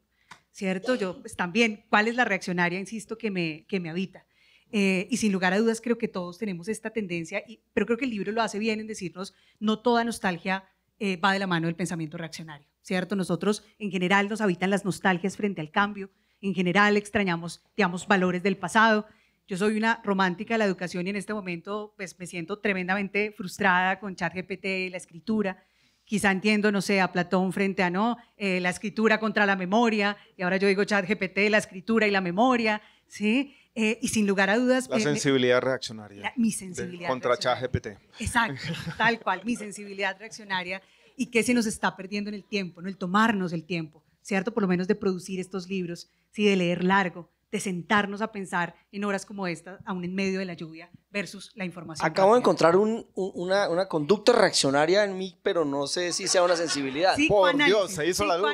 ¿cierto? Yo, pues también, ¿cuál es la reaccionaria, insisto, que me, que me habita? Eh, y sin lugar a dudas, creo que todos tenemos esta tendencia, y, pero creo que el libro lo hace bien en decirnos, no toda nostalgia eh, va de la mano del pensamiento reaccionario, ¿cierto? Nosotros, en general, nos habitan las nostalgias frente al cambio, en general extrañamos, digamos, valores del pasado, yo soy una romántica de la educación y en este momento pues, me siento tremendamente frustrada con ChatGPT y la escritura. Quizá entiendo, no sé, a Platón frente a no, eh, la escritura contra la memoria, y ahora yo digo ChatGPT, la escritura y la memoria, ¿sí? Eh, y sin lugar a dudas. La sensibilidad reaccionaria. mi sensibilidad. Contra ChatGPT. Exacto, tal cual, mi sensibilidad reaccionaria y qué se nos está perdiendo en el tiempo, ¿no? El tomarnos el tiempo, ¿cierto? Por lo menos de producir estos libros, ¿sí? De leer largo, de sentarnos a pensar en horas como esta, aún en medio de la lluvia, versus la información. Acabo de encontrar una, conducta reaccionaria en mí, pero no sé si sea una sensibilidad. Por Dios, se hizo la luz.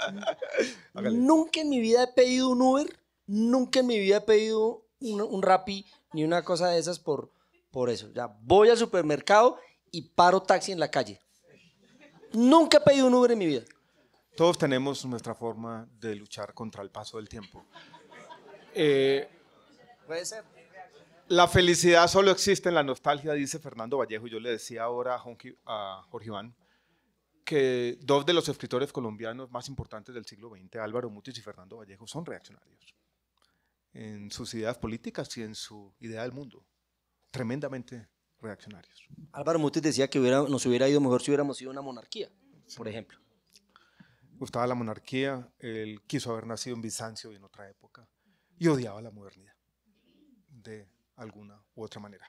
nunca en mi vida he pedido un Uber, nunca en mi vida he pedido un, un Rappi, ni una cosa de esas por, por eso. Ya voy al supermercado y paro taxi en la calle. Nunca he pedido un Uber en mi vida. Todos tenemos nuestra forma de luchar contra el paso del tiempo. Eh, Puede ser. La felicidad solo existe en la nostalgia, dice Fernando Vallejo. Yo le decía ahora a, Jorge Iván que dos de los escritores colombianos más importantes del siglo XX, Álvaro Mutis y Fernando Vallejo, son reaccionarios en sus ideas políticas y en su idea del mundo. Tremendamente reaccionarios. Álvaro Mutis decía que hubiera, nos hubiera ido mejor si hubiéramos sido una monarquía, por ejemplo gustaba la monarquía, él quiso haber nacido en Bizancio y en otra época, y odiaba la modernidad, de alguna u otra manera.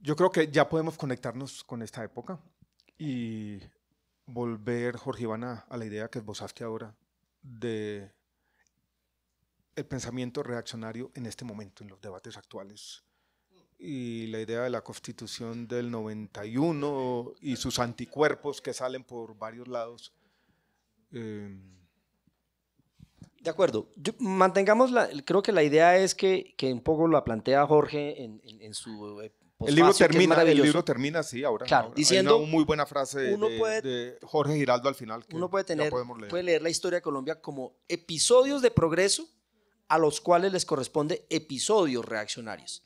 Yo creo que ya podemos conectarnos con esta época y volver, Jorge Iván, a, la idea que esbozaste ahora de el pensamiento reaccionario en este momento, en los debates actuales. Y la idea de la constitución del 91 y sus anticuerpos que salen por varios lados Em, de acuerdo. mantengamos, la, creo que la idea es que, que un poco la plantea Jorge en, su... Eh, el libro termina, el libro termina así ahora. Claro, diciendo... una muy buena frase de, puede, Jorge Giraldo al final. Que uno puede tener, puede leer la historia de Colombia como episodios de progreso a los cuales les corresponde episodios reaccionarios.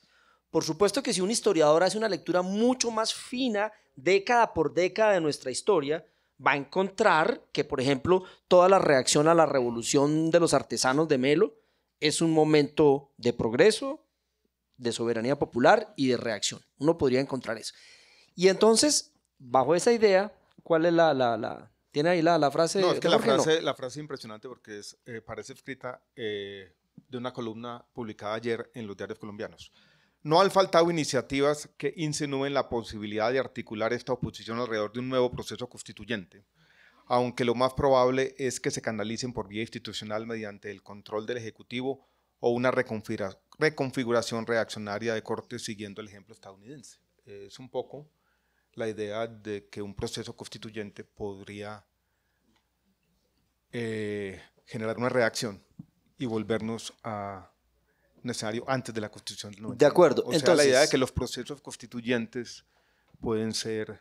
Por supuesto que si un historiador hace una lectura mucho más fina, década por década de nuestra historia, va a encontrar que, por ejemplo, toda la reacción a la revolución de los artesanos de Melo es un momento de progreso, de soberanía popular y de reacción. Uno podría encontrar eso. Y entonces, bajo esa idea, ¿cuál es la... la, la ¿Tiene ahí la, la frase? No, es que la frase, la frase impresionante porque es, eh, parece escrita eh, de una columna publicada ayer en los diarios colombianos. No han faltado iniciativas que insinúen la posibilidad de articular esta oposición alrededor de un nuevo proceso constituyente, aunque lo más probable es que se canalicen por vía institucional mediante el control del Ejecutivo o una reconfiguración reaccionaria de corte siguiendo el ejemplo estadounidense. Es un poco la idea de que un proceso constituyente podría eh, generar una reacción y volvernos a necesario antes de la Constitución del De acuerdo. la idea de que los procesos constituyentes pueden ser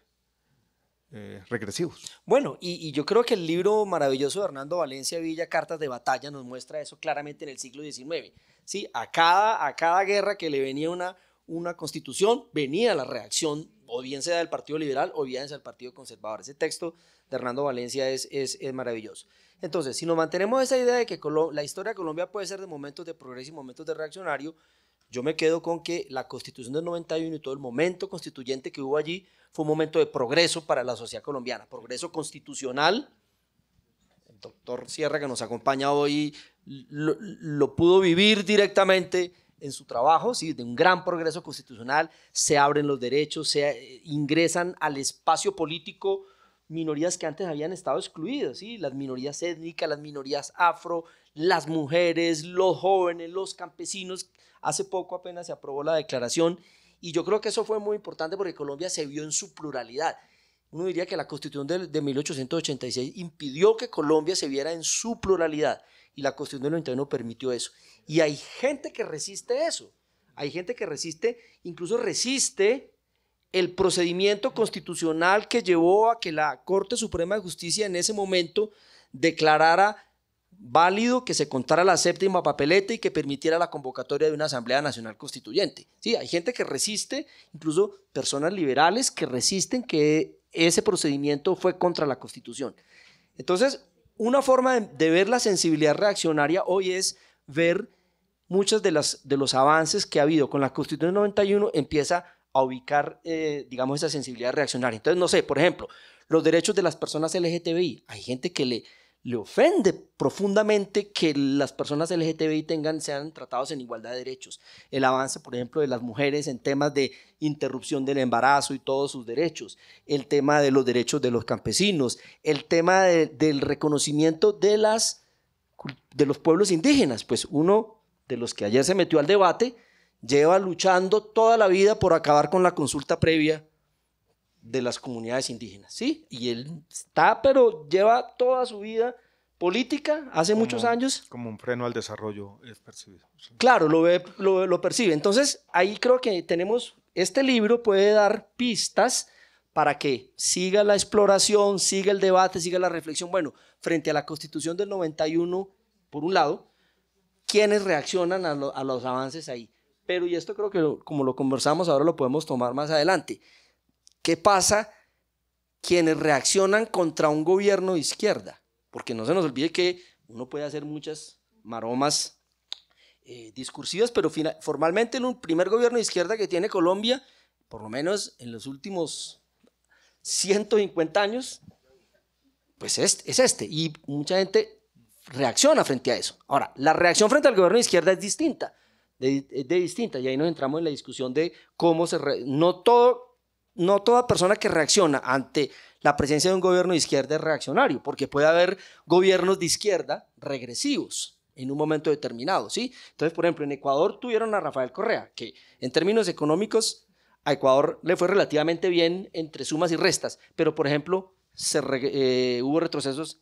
eh, regresivos. Bueno, y, yo creo que el libro maravilloso de Hernando Valencia Villa, Cartas de Batalla, nos muestra eso claramente en el siglo XIX. ¿sí? A, cada, a cada guerra que le venía una, una constitución, venía la reacción, o bien sea del Partido Liberal o bien sea del Partido Conservador. Ese texto de Hernando Valencia es, es, maravilloso. Entonces, si nos mantenemos esa idea de que la historia de Colombia puede ser de momentos de progreso y momentos de reaccionario, yo me quedo con que la constitución del 91 y todo el momento constituyente que hubo allí fue un momento de progreso para la sociedad colombiana, progreso constitucional. El doctor Sierra que nos acompaña hoy lo, pudo vivir directamente en su trabajo, sí, de un gran progreso constitucional, se abren los derechos, se eh, ingresan al espacio político minorías que antes habían estado excluidas, ¿sí? las minorías étnicas, las minorías afro, las mujeres, los jóvenes, los campesinos. Hace poco apenas se aprobó la declaración y yo creo que eso fue muy importante porque Colombia se vio en su pluralidad. Uno diría que la constitución de, de 1886 impidió que Colombia se viera en su pluralidad y la constitución del 91 permitió eso. Y hay gente que resiste eso. Hay gente que resiste, incluso resiste el procedimiento constitucional que llevó a que la Corte Suprema de Justicia en ese momento declarara válido que se contara la séptima papeleta y que permitiera la convocatoria de una Asamblea Nacional Constituyente. Sí, hay gente que resiste, incluso personas liberales que resisten que ese procedimiento fue contra la Constitución. Entonces, una forma de, ver la sensibilidad reaccionaria hoy es ver muchos de las de los avances que ha habido con la Constitución 91 empieza a ubicar, eh, digamos, esa sensibilidad reaccionaria. Entonces, no sé, por ejemplo, los derechos de las personas LGTBI. Hay gente que le, le ofende profundamente que las personas LGTBI tengan, sean tratados en igualdad de derechos. El avance, por ejemplo, de las mujeres en temas de interrupción del embarazo y todos sus derechos, el tema de los derechos de los campesinos, el tema del reconocimiento de, las, de los pueblos indígenas. Pues uno de los que ayer se metió al debate lleva luchando toda la vida por acabar con la consulta previa de las comunidades indígenas, ¿sí? Y él está, pero lleva toda su vida política, hace muchos años. Como un freno al desarrollo es percibido. Claro, lo, ve, lo, percibe. Entonces, ahí creo que tenemos, este libro puede dar pistas para que siga la exploración, siga el debate, siga la reflexión. Bueno, frente a la constitución del 91, por un lado, quienes reaccionan a los avances ahí? Pero, y esto creo que como lo conversamos ahora lo podemos tomar más adelante, ¿qué pasa quienes reaccionan contra un gobierno de izquierda? Porque no se nos olvide que uno puede hacer muchas maromas eh, discursivas, pero formalmente en un primer gobierno de izquierda que tiene Colombia, por lo menos en los últimos 150 años, pues es, es este. Y mucha gente reacciona frente a eso. Ahora, la reacción frente al gobierno de izquierda es distinta de, de distinta. Y ahí nos entramos en la discusión de cómo se... no, todo, no toda persona que reacciona ante la presencia de un gobierno de izquierda es reaccionario, porque puede haber gobiernos de izquierda regresivos en un momento determinado, ¿sí? Entonces, por ejemplo, en Ecuador tuvieron a Rafael Correa, que en términos económicos a Ecuador le fue relativamente bien entre sumas y restas, pero por ejemplo, eh, hubo retrocesos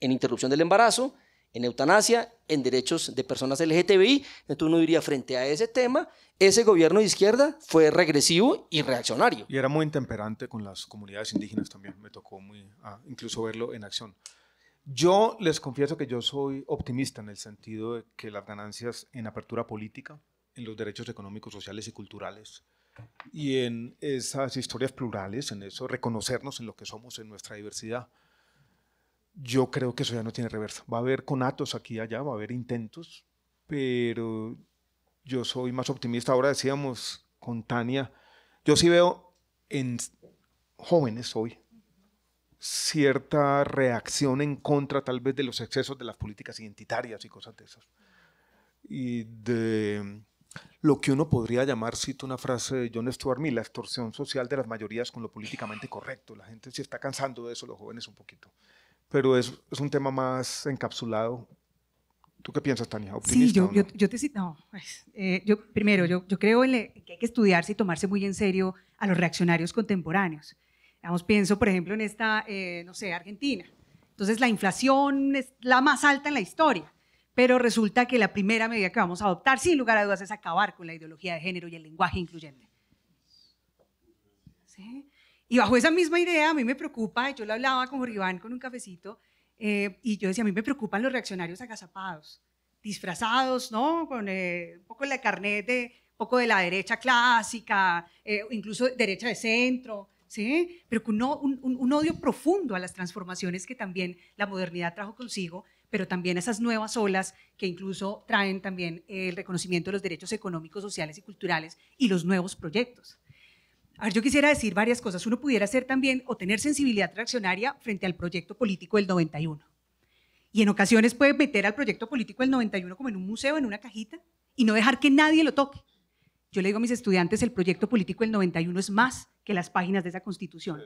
en interrupción del embarazo, en eutanasia, en derechos de personas LGTBI. Entonces uno diría, frente a ese tema, ese gobierno de izquierda fue regresivo y reaccionario. Y era muy intemperante con las comunidades indígenas también. Me tocó muy, ah, incluso verlo en acción. Yo les confieso que yo soy optimista en el sentido de que las ganancias en apertura política, en los derechos económicos, sociales y culturales, y en esas historias plurales, en eso, reconocernos en lo que somos, en nuestra diversidad, yo creo que eso ya no tiene reverso. Va a haber conatos aquí y allá, va a haber intentos, pero yo soy más optimista. Ahora decíamos con Tania, yo sí veo en jóvenes hoy cierta reacción en contra tal vez de los excesos de las políticas identitarias y cosas de esas. Y de lo que uno podría llamar, cito una frase de John Stuart Mill, la extorsión social de las mayorías con lo políticamente correcto. La gente se está cansando de eso, los jóvenes un poquito pero es, un tema más encapsulado. ¿Tú qué piensas, Tania? Sí, yo, yo, yo, te no, primero, yo, creo que hay que estudiarse y tomarse muy en serio a los reaccionarios contemporáneos. Digamos, pienso, por ejemplo, en esta, eh, no sé, Argentina. Entonces, la inflación es la más alta en la historia, pero resulta que la primera medida que vamos a adoptar, sin lugar a dudas, es acabar con la ideología de género y el lenguaje incluyente. ¿Sí? Y bajo esa misma idea, a mí me preocupa, yo lo hablaba con Jorge con un cafecito, eh, y yo decía, a mí me preocupan los reaccionarios agazapados, disfrazados, ¿no? Con eh, un poco la carnet de, poco de la derecha clásica, eh, incluso derecha de centro, ¿sí? Pero con un, un odio profundo a las transformaciones que también la modernidad trajo consigo, pero también esas nuevas olas que incluso traen también el reconocimiento de los derechos económicos, sociales y culturales y los nuevos proyectos. A ver, yo quisiera decir varias cosas. Uno pudiera ser también o tener sensibilidad reaccionaria frente al proyecto político del 91. Y en ocasiones puede meter al proyecto político del 91 como en un museo, en una cajita, y no dejar que nadie lo toque. Yo le digo a mis estudiantes, el proyecto político del 91 es más que las páginas de esa constitución.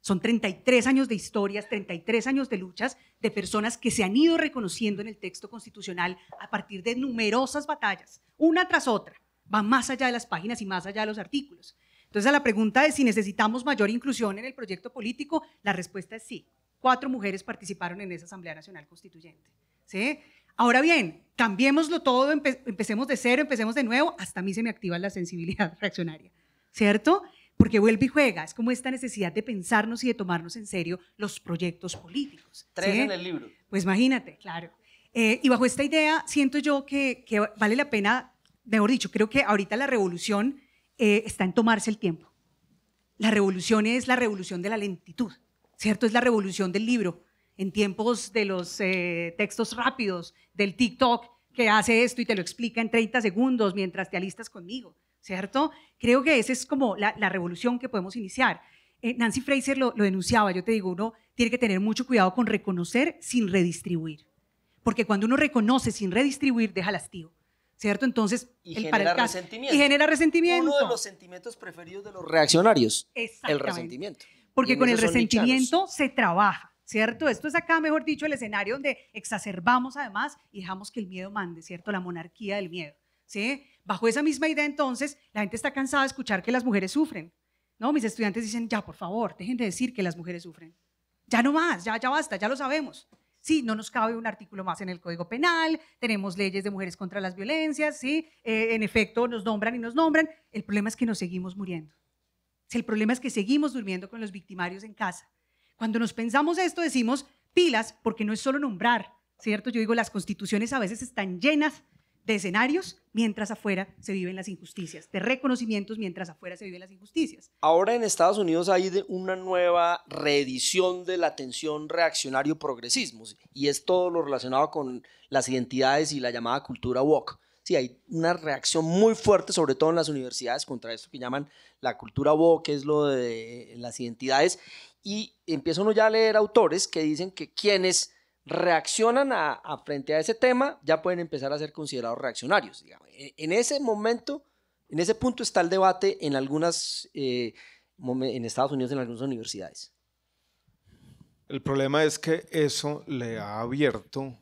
Son 33 años de historias, 33 años de luchas de personas que se han ido reconociendo en el texto constitucional a partir de numerosas batallas, una tras otra. Va más allá de las páginas y más allá de los artículos. Entonces, a la pregunta de si necesitamos mayor inclusión en el proyecto político, la respuesta es sí. Cuatro mujeres participaron en esa Asamblea Nacional Constituyente. ¿sí? Ahora bien, cambiémoslo todo, empecemos de cero, empecemos de nuevo, hasta a mí se me activa la sensibilidad reaccionaria, ¿cierto? Porque vuelve y juega, es como esta necesidad de pensarnos y de tomarnos en serio los proyectos políticos. Tres en el libro. Pues imagínate, claro. Eh, y bajo esta idea siento yo que, que vale la pena, mejor dicho, creo que ahorita la revolución eh, está en tomarse el tiempo. La revolución es la revolución de la lentitud, ¿cierto? Es la revolución del libro. En tiempos de los eh, textos rápidos, del TikTok, que hace esto y te lo explica en 30 segundos mientras te alistas conmigo, ¿cierto? Creo que esa es como la, revolución que podemos iniciar. Eh, Nancy Fraser lo, denunciaba, yo te digo, uno tiene que tener mucho cuidado con reconocer sin redistribuir, porque cuando uno reconoce sin redistribuir, deja las ¿cierto? Entonces, y el genera resentimiento. Y genera resentimiento. Uno de los sentimientos preferidos de los reaccionarios, el resentimiento. Porque con el resentimiento se trabaja, ¿cierto? Esto es acá, mejor dicho, el escenario donde exacerbamos además y dejamos que el miedo mande, ¿cierto? La monarquía del miedo, ¿sí? Bajo esa misma idea, entonces, la gente está cansada de escuchar que las mujeres sufren, ¿no? Mis estudiantes dicen, ya, por favor, dejen de decir que las mujeres sufren. Ya no más, ya, ya basta, ya lo sabemos sí, no nos cabe un artículo más en el Código Penal, tenemos leyes de mujeres contra las violencias, sí, eh, en efecto nos nombran y nos nombran. El problema es que nos seguimos muriendo. El problema es que seguimos durmiendo con los victimarios en casa. Cuando nos pensamos esto decimos pilas, porque no es solo nombrar, ¿cierto? Yo digo, las constituciones a veces están llenas de escenarios mientras afuera se viven las injusticias, de reconocimientos mientras afuera se viven las injusticias. Ahora en Estados Unidos hay una nueva reedición de la tensión reaccionario-progresismo y es todo lo relacionado con las identidades y la llamada cultura woke. Sí, hay una reacción muy fuerte, sobre todo en las universidades, contra esto que llaman la cultura woke, que es lo de las identidades. Y empieza uno ya a leer autores que dicen que quienes reaccionan a, frente a ese tema, ya pueden empezar a ser considerados reaccionarios. E, en, ese momento, en ese punto está el debate en algunas, eh, en Estados Unidos, en algunas universidades. El problema es que eso le ha abierto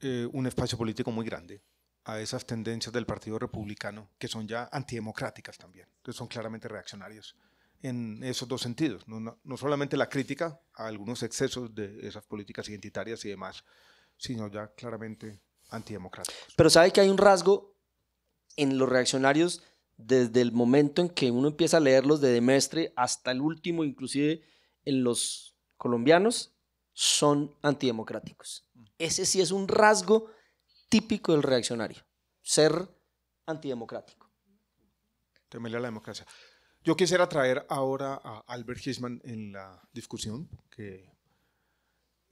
eh, un espacio político muy grande a esas tendencias del Partido Republicano, que son ya antidemocráticas también, que son claramente reaccionarios en esos dos sentidos. No, no, solamente la crítica a algunos excesos de esas políticas identitarias y demás, sino ya claramente antidemocráticos. Pero sabe que hay un rasgo en los reaccionarios desde el momento en que uno empieza a leerlos de Demestre hasta el último, inclusive en los colombianos, son antidemocráticos. Ese sí es un rasgo típico del reaccionario, ser antidemocrático. Temerle a la democracia. Yo quisiera traer ahora a Albert Hisman en la discusión, que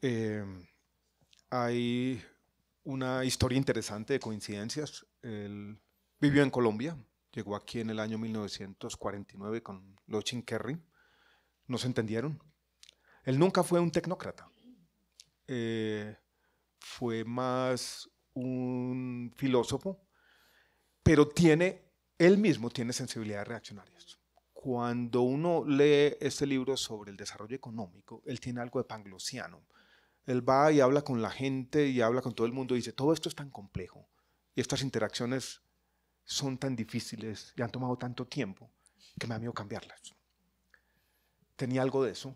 em, hay una historia interesante de coincidencias. Él vivió en Colombia, llegó aquí en el año 1949 con Lochin Kerry. No se entendieron. Él nunca fue un tecnócrata. Eh, fue más un filósofo, pero tiene, él mismo tiene sensibilidades reaccionarias cuando uno lee este libro sobre el desarrollo económico, él tiene algo de panglosiano. Él va y habla con la gente y habla con todo el mundo y dice, todo esto es tan complejo y estas interacciones son tan difíciles y han tomado tanto tiempo que me da miedo cambiarlas. Tenía algo de eso.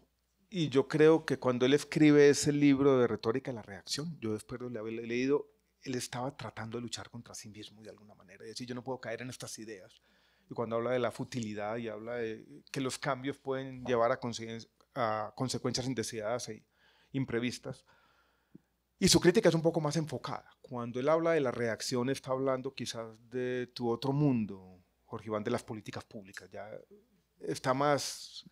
Y yo creo que cuando él escribe ese libro de retórica de la reacción, yo después de haberle leído, él estaba tratando de luchar contra sí mismo de alguna manera. Es decir, yo no puedo caer en estas ideas y cuando habla de la futilidad y habla de que los cambios pueden llevar a, a consecuencias indeseadas e imprevistas. Y su crítica es un poco más enfocada. Cuando él habla de la reacción, está hablando quizás de tu otro mundo, Jorge Iván, de las políticas públicas. Ya está más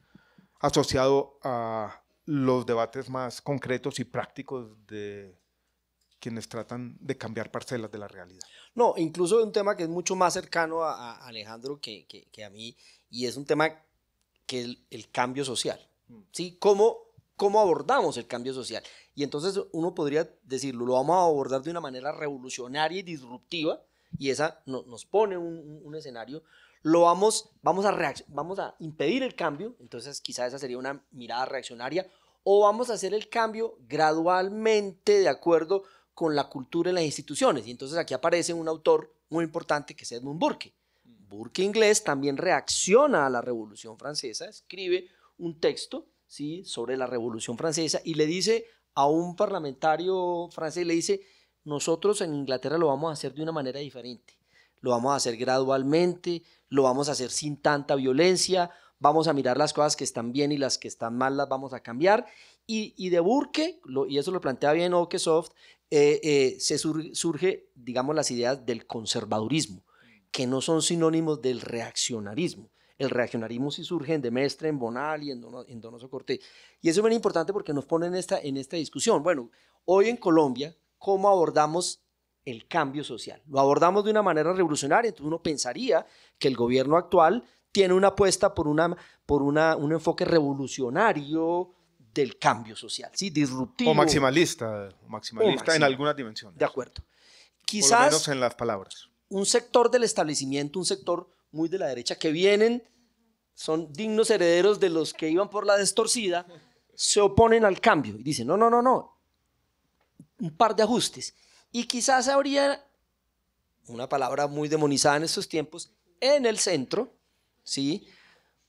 asociado a los debates más concretos y prácticos de quienes tratan de cambiar parcelas de la realidad. No, incluso un tema que es mucho más cercano a, Alejandro que, a mí, y es un tema que es el, cambio social. Mm. ¿sí? ¿Cómo, ¿Cómo abordamos el cambio social? Y entonces uno podría decirlo, lo vamos a abordar de una manera revolucionaria y disruptiva, y esa nos pone un, escenario. Lo vamos, vamos, a vamos a impedir el cambio, entonces quizá esa sería una mirada reaccionaria, o vamos a hacer el cambio gradualmente de acuerdo con la cultura y las instituciones. Y entonces aquí aparece un autor muy importante que es Edmund Burke. Mm. Burke inglés también reacciona a la Revolución Francesa, escribe un texto ¿sí? sobre la Revolución Francesa y le dice a un parlamentario francés, le dice, nosotros en Inglaterra lo vamos a hacer de una manera diferente, lo vamos a hacer gradualmente, lo vamos a hacer sin tanta violencia, vamos a mirar las cosas que están bien y las que están mal las vamos a cambiar y, de Burke, y eso lo plantea bien Okesoft, eh, eh se surge, digamos, las ideas del conservadurismo, que no son sinónimos del reaccionarismo. El reaccionarismo sí surge en Demestre, en Bonal y en, Donoso Cortés. Y eso es muy importante porque nos pone en esta, en esta discusión. Bueno, hoy en Colombia, ¿cómo abordamos el cambio social? Lo abordamos de una manera revolucionaria, entonces uno pensaría que el gobierno actual tiene una apuesta por, una, por una, un enfoque revolucionario, del cambio social, ¿sí? disruptivo. O maximalista, maximalista en alguna dimensiones. De acuerdo. Quizás. en las palabras. Un sector del establecimiento, un sector muy de la derecha, que vienen, son dignos herederos de los que iban por la destorcida, se oponen al cambio y dicen: no, no, no, no. Un par de ajustes. Y quizás habría una palabra muy demonizada en estos tiempos, en el centro, ¿sí?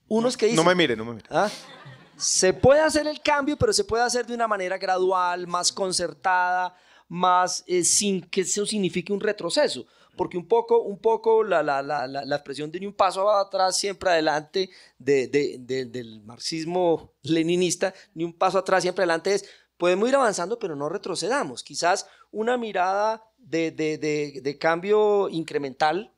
Unos que dicen... No me mire, no ¿Ah? me mire. Se puede hacer el cambio, pero se puede hacer de una manera gradual, más concertada, más eh, sin que eso signifique un retroceso. Porque un poco, un poco la, la, la, la expresión de ni un paso atrás, siempre adelante de, del marxismo leninista, ni un paso atrás, siempre adelante es, podemos ir avanzando, pero no retrocedamos. Quizás una mirada de cambio incremental,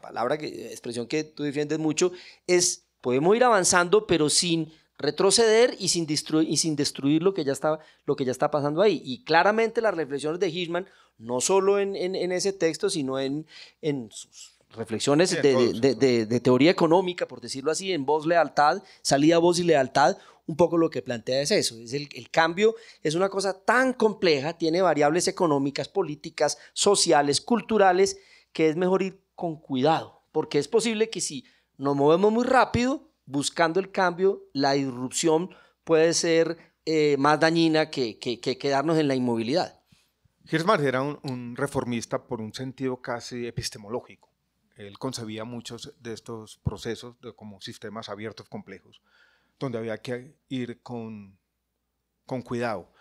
palabra que, expresión que tú defiendes mucho, es podemos ir avanzando, pero sin retroceder y sin, destruir, y sin destruir lo que, ya está, lo que ya está pasando ahí. Y claramente las reflexiones de Hirschman, no solo en, en, ese texto, sino en, en sus reflexiones de, teoría económica, por decirlo así, en voz lealtad, salida voz y lealtad, un poco lo que plantea es eso, es el, cambio es una cosa tan compleja, tiene variables económicas, políticas, sociales, culturales, que es mejor ir con cuidado, porque es posible que si nos movemos muy rápido, buscando el cambio, la irrupción puede ser eh, más dañina que, quedarnos en la inmovilidad. Hirschman era un, reformista por un sentido casi epistemológico. Él concebía muchos de estos procesos como sistemas abiertos complejos, donde había que ir con, con cuidado.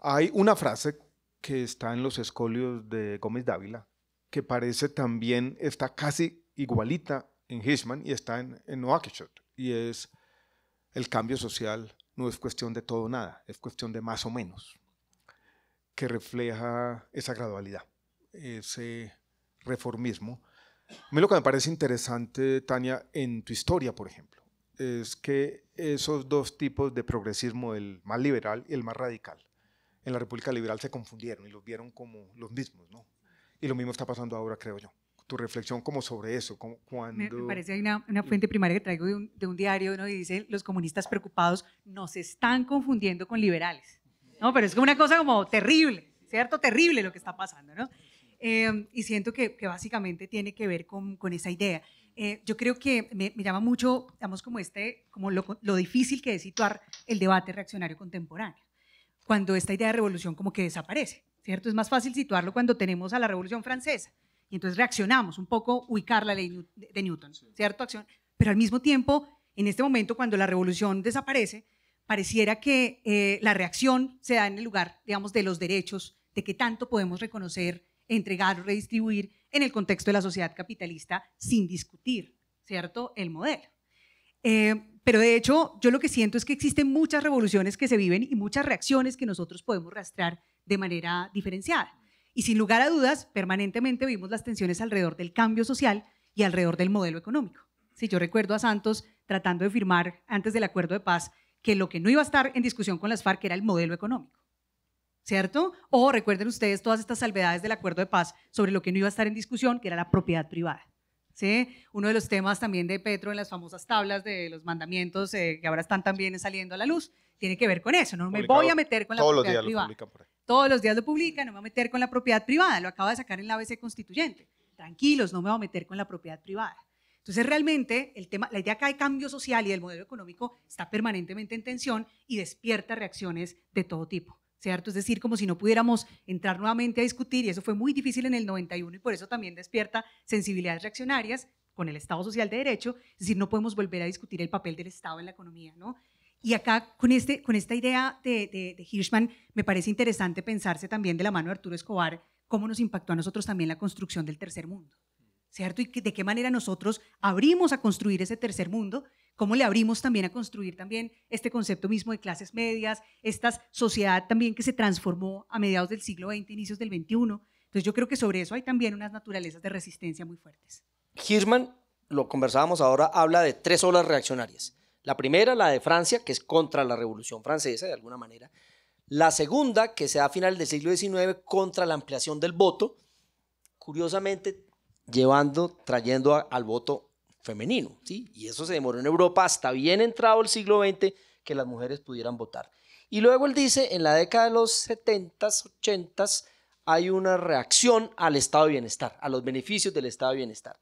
Hay una frase que está en los escolios de Gómez Dávila, que parece también, está casi igualita en Hishman y está en, en y es el cambio social no es cuestión de todo o nada, es cuestión de más o menos, que refleja esa gradualidad, ese reformismo. A mí lo que me parece interesante, Tania, en tu historia, por ejemplo, es que esos dos tipos de progresismo, el más liberal y el más radical, en la República Liberal se confundieron y los vieron como los mismos, ¿no? Y lo mismo está pasando ahora, creo yo tu reflexión como sobre eso. Como cuando... Me parece hay una, fuente primaria que traigo de un, diario, ¿no? Y dice, los comunistas preocupados nos están confundiendo con liberales. No, pero es como una cosa como terrible, ¿cierto? Terrible lo que está pasando, ¿no? Em, y siento que, básicamente tiene que ver con, esa idea. Eh, yo creo que me, llama mucho, digamos, como, este, como lo, lo difícil que es situar el debate reaccionario contemporáneo, cuando esta idea de revolución como que desaparece, ¿cierto? Es más fácil situarlo cuando tenemos a la Revolución Francesa, y entonces reaccionamos, un poco ubicar la ley de Newton, ¿cierto? Acción. Pero al mismo tiempo, en este momento, cuando la revolución desaparece, pareciera que eh, la reacción se da en el lugar, digamos, de los derechos, de que tanto podemos reconocer, entregar, redistribuir en el contexto de la sociedad capitalista sin discutir, ¿cierto?, el modelo. Eh, pero de hecho, yo lo que siento es que existen muchas revoluciones que se viven y muchas reacciones que nosotros podemos rastrear de manera diferenciada. Y sin lugar a dudas, permanentemente vimos las tensiones alrededor del cambio social y alrededor del modelo económico. Si yo recuerdo a Santos tratando de firmar antes del acuerdo de paz que lo que no iba a estar en discusión con las FARC era el modelo económico. ¿Cierto? O recuerden ustedes todas estas salvedades del acuerdo de paz sobre lo que no iba a estar en discusión, que era la propiedad privada. ¿Sí? Uno de los temas también de Petro en las famosas tablas de los mandamientos eh, que ahora están también saliendo a la luz, tiene que ver con eso, no me voy a meter con la propiedad privada todos los días lo publica, no me voy a meter con la propiedad privada, lo acaba de sacar en la ABC constituyente. Tranquilos, no me voy a meter con la propiedad privada. Entonces, realmente, el tema, la idea acá de cambio social y del modelo económico está permanentemente en tensión y despierta reacciones de todo tipo, ¿cierto? Es decir, como si no pudiéramos entrar nuevamente a discutir, y eso fue muy difícil en el 91 y por eso también despierta sensibilidades reaccionarias con el Estado Social de Derecho, es decir, no podemos volver a discutir el papel del Estado en la economía, ¿no? Y acá, con, este, con esta idea de, de, Hirschman, me parece interesante pensarse también de la mano de Arturo Escobar cómo nos impactó a nosotros también la construcción del tercer mundo. ¿Cierto? Y de qué manera nosotros abrimos a construir ese tercer mundo, cómo le abrimos también a construir también este concepto mismo de clases medias, esta sociedad también que se transformó a mediados del siglo XX, inicios del XXI. Entonces yo creo que sobre eso hay también unas naturalezas de resistencia muy fuertes. Hirschman, lo conversábamos ahora, habla de tres olas reaccionarias. La primera, la de Francia, que es contra la Revolución Francesa, de alguna manera. La segunda, que se da a final del siglo XIX, contra la ampliación del voto, curiosamente llevando, trayendo al voto femenino. ¿sí? Y eso se demoró en Europa hasta bien entrado el siglo XX que las mujeres pudieran votar. Y luego él dice, en la década de los 70s, 80s, hay una reacción al estado de bienestar, a los beneficios del estado de bienestar.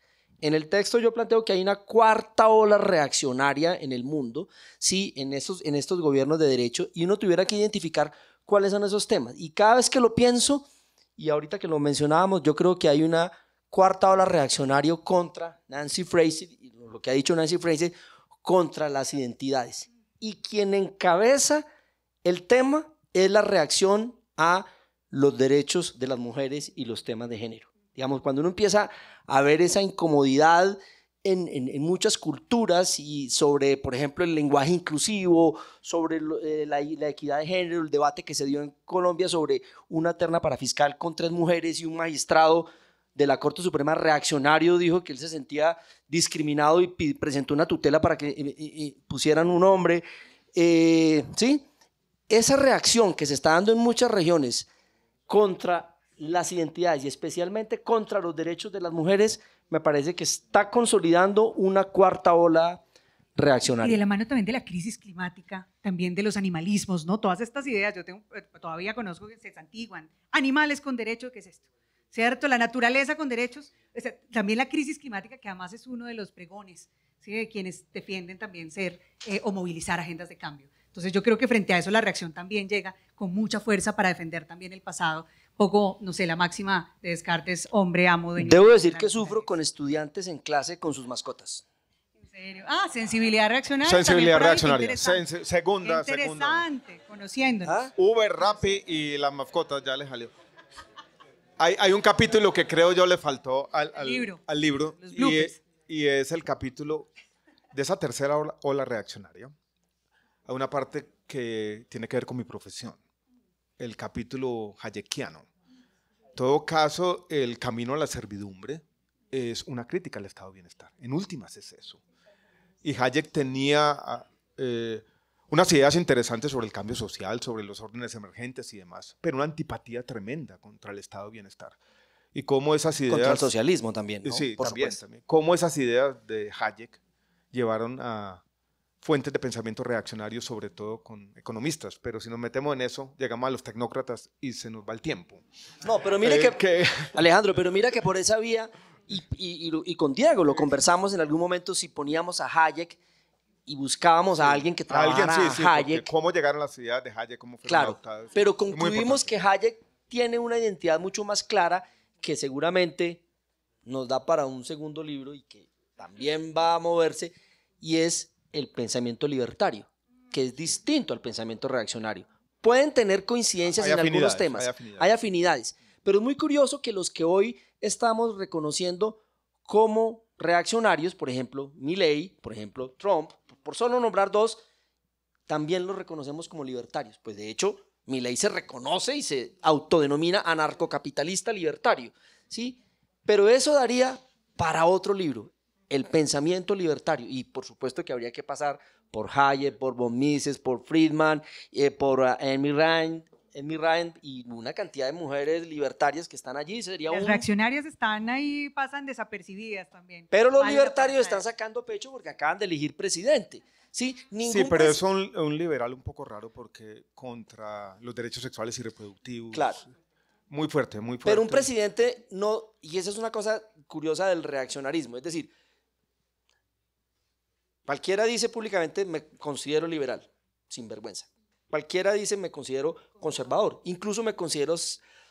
En el texto yo planteo que hay una cuarta ola reaccionaria en el mundo, sí, en estos, en estos gobiernos de derecho, y uno tuviera que identificar cuáles son esos temas. Y cada vez que lo pienso, y ahorita que lo mencionábamos, yo creo que hay una cuarta ola reaccionaria contra Nancy Fraser, lo que ha dicho Nancy Fraser, contra las identidades. Y quien encabeza el tema es la reacción a los derechos de las mujeres y los temas de género. Digamos, cuando uno empieza a ver esa incomodidad en, en, muchas culturas y sobre, por ejemplo, el lenguaje inclusivo, sobre eh, la, equidad de género, el debate que se dio en Colombia sobre una terna para fiscal con tres mujeres y un magistrado de la Corte Suprema reaccionario dijo que él se sentía discriminado y presentó una tutela para que pusieran un hombre. Eh, ¿Sí? Esa reacción que se está dando en muchas regiones contra las identidades y especialmente contra los derechos de las mujeres, me parece que está consolidando una cuarta ola reaccionaria. Y de la mano también de la crisis climática, también de los animalismos, ¿no? Todas estas ideas, yo eh, todavía conozco que se santiguan. Animales con derechos, ¿qué es esto? ¿Cierto? La naturaleza con derechos. también la crisis climática, que además es uno de los pregones de quienes defienden también ser eh, o movilizar agendas de cambio. Entonces yo creo que frente a eso la reacción también llega con mucha fuerza para defender también el pasado poco, no sé, la máxima de Descartes, hombre, amo de... Debo decir que sufro con estudiantes en clase con sus mascotas. ¿En serio? Ah, sensibilidad reaccionaria. Sensibilidad reaccionaria. Segunda, segunda, Interesante, ah. Uber, Rappi y las mascotas, ya le salió. Hay, un capítulo que creo yo le faltó al, libro. y, es, el capítulo de esa tercera ola, ola reaccionaria. Hay una parte que tiene que ver con mi profesión el capítulo hayekiano. En todo caso, el camino a la servidumbre es una crítica al estado de bienestar. En últimas es eso. Y Hayek tenía ah, eh, unas ideas interesantes sobre el cambio social, sobre los órdenes emergentes y demás, pero una antipatía tremenda contra el estado de bienestar. Y cómo esas ideas... Contra el socialismo también, ¿no? Sí, Por también, también. Cómo esas ideas de Hayek llevaron a, fuentes de pensamiento reaccionario, sobre todo con economistas, pero si nos metemos en eso, llegamos a los tecnócratas y se nos va el tiempo. No, pero mire eh, que, Alejandro, pero mira que por esa vía, y, con Diego lo conversamos en algún momento, si poníamos a Hayek y buscábamos a alguien que trabajara ¿Alguien? a Hayek. ¿Cómo llegaron las ideas de Hayek? ¿Cómo fue claro, pero concluimos que Hayek tiene una identidad mucho más clara que seguramente nos da para un segundo libro y que también va a moverse, y es el pensamiento libertario, que es distinto al pensamiento reaccionario. Pueden tener coincidencias en algunos temas, hay afinidades. pero es muy curioso que los que hoy estamos reconociendo como reaccionarios, por ejemplo, Milley, por ejemplo, Trump, por solo nombrar dos, también los reconocemos como libertarios. Pues de hecho, Milley se reconoce y se autodenomina anarcocapitalista libertario, ¿sí? Pero eso daría para otro libro el pensamiento libertario, y por supuesto que habría que pasar por Hayek, por von Mises, por Friedman, eh, por ah, Amy Ryan y una cantidad de mujeres libertarias que están allí. Sería Las reaccionarias están ahí, pasan desapercibidas también. Pero los libertarios están sacando pecho porque acaban de elegir presidente. Sí, sí pero es un, un, liberal un poco raro porque contra los derechos sexuales y reproductivos. Claro. Muy fuerte, muy fuerte. Pero un presidente no, y esa es una cosa curiosa del reaccionarismo, es decir, Cualquiera dice públicamente me considero liberal, sin vergüenza. Cualquiera dice me considero conservador, incluso me considero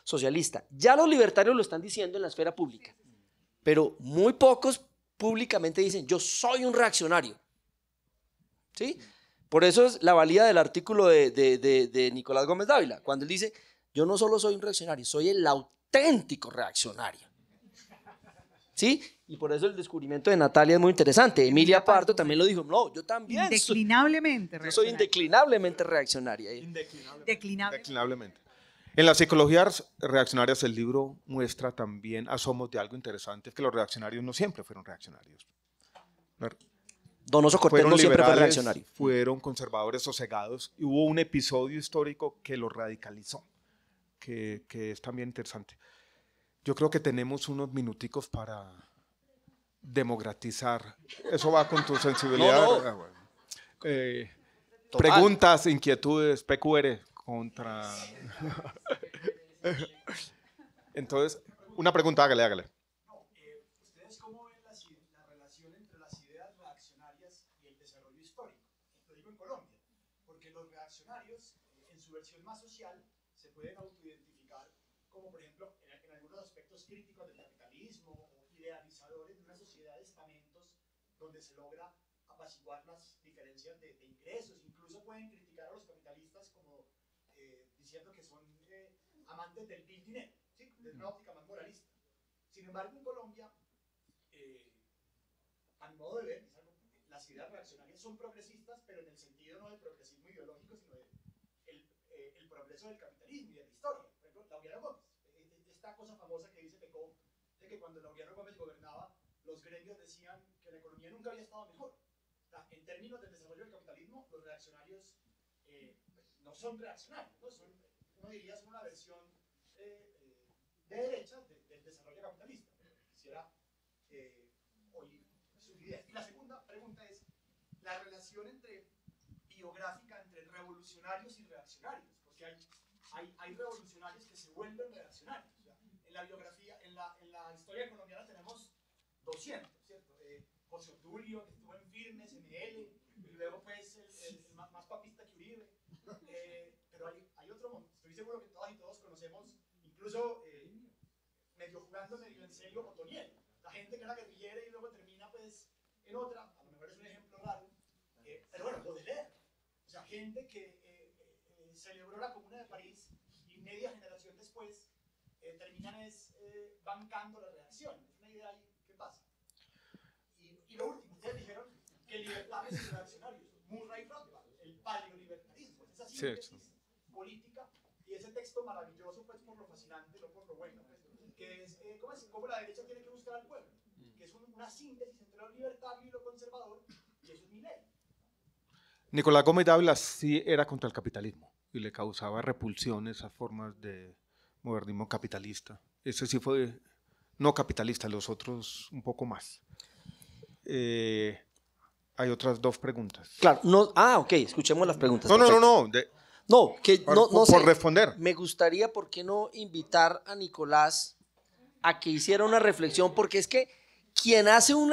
socialista. Ya los libertarios lo están diciendo en la esfera pública, pero muy pocos públicamente dicen yo soy un reaccionario. ¿Sí? Por eso es la valía del artículo de, Nicolás Gómez Dávila, cuando él dice, yo no solo soy un reaccionario, soy el auténtico reaccionario. ¿Sí? Y por eso el descubrimiento de Natalia es muy interesante. Emilia Pardo pues, también lo dijo. No, yo también. Indeclinablemente. yo soy indeclinablemente reaccionaria. Indeclinablemente. En las psicologías reaccionarias el libro muestra también asomos de algo interesante, es que los reaccionarios no siempre fueron reaccionarios. Donoso Cortés no siempre fue reaccionario. Fueron conservadores sosegados y hubo un episodio histórico que los radicalizó, que, que es también interesante. Yo creo que tenemos unos minuticos para democratizar. Eso va con tu sensibilidad. Eh, preguntas, inquietudes, PQR contra... Entonces, una pregunta, hágale, hágale. se logra apaciguar las diferencias de, ingresos. Incluso pueden criticar a los capitalistas como eh, diciendo que son eh, amantes del billete, dinero, de una óptica más moralista. Sin embargo, en Colombia, al eh, a mi modo de ver, las ideas reaccionarias son progresistas, pero en el sentido no del progresismo ideológico, sino del el progreso del capitalismo y de la historia. Por ejemplo, Gómez, esta cosa famosa que dice Pecón de que cuando Laureano Gómez gobernaba, los gremios decían que la economía nunca había estado mejor. en términos del desarrollo del capitalismo, los reaccionarios eh, pues, no son reaccionarios, ¿no? Son, uno diría una versión eh, eh, de derecha del desarrollo capitalista. Quisiera oír sus ideas. Y la segunda pregunta es la relación entre biográfica entre revolucionarios y reaccionarios, porque hay, revolucionarios que se vuelven reaccionarios. en la biografía, en la, en la historia colombiana tenemos 200, ¿cierto? Eh, José Obdulio, que estuvo en Firmes, en EL, y luego pues el, el, más, papista que Uribe. Eh, pero hay, hay, otro, estoy seguro que todas y todos conocemos, incluso eh, medio jugando, medio en serio, Otoniel. La gente que era guerrillera y luego termina pues en otra, a lo mejor es un ejemplo raro, pero bueno, leer. O sea, gente que celebró la Comuna de París y media generación después terminan es bancando la reacción. Es una idea ahí y lo último, ustedes dijeron que libertades y reaccionarios. Murray Rothbard, el paleolibertarismo. Esa síntesis sí, política y ese texto maravilloso, pues por lo fascinante, no por lo bueno, pues, que es, eh, ¿cómo es cómo la derecha tiene que buscar al pueblo, mm. que es una síntesis entre lo libertario y lo conservador, y eso es un ley. Nicolás Gómez Dávila sí era contra el capitalismo y le causaba repulsión esas formas de modernismo capitalista. Ese sí fue no capitalista, los otros un poco más. Eh, hay otras dos preguntas. Claro, no, ah, ok, escuchemos las preguntas. No, no, no, no. no, que no, responder. Me gustaría, ¿por qué no invitar a Nicolás a que hiciera una reflexión? Porque es que quien hace un,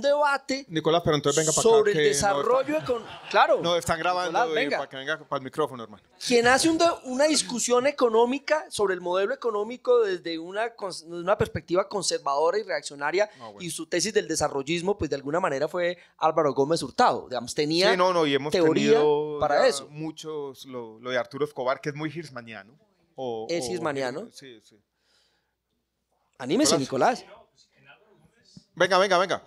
debate Nicolás, pero entonces venga para sobre el desarrollo no Claro. No, están grabando venga. para que venga para el micrófono, hermano. Quien hace una discusión económica sobre el modelo económico desde una, una perspectiva conservadora y reaccionaria y su tesis del desarrollismo, pues de alguna manera fue Álvaro Gómez Hurtado. Digamos, tenía sí, no, y hemos teoría para eso. Muchos, lo, de Arturo Escobar, que es muy hirsmaniano. es eh, Sí, sí. Anímese, Nicolás. Venga, venga, venga.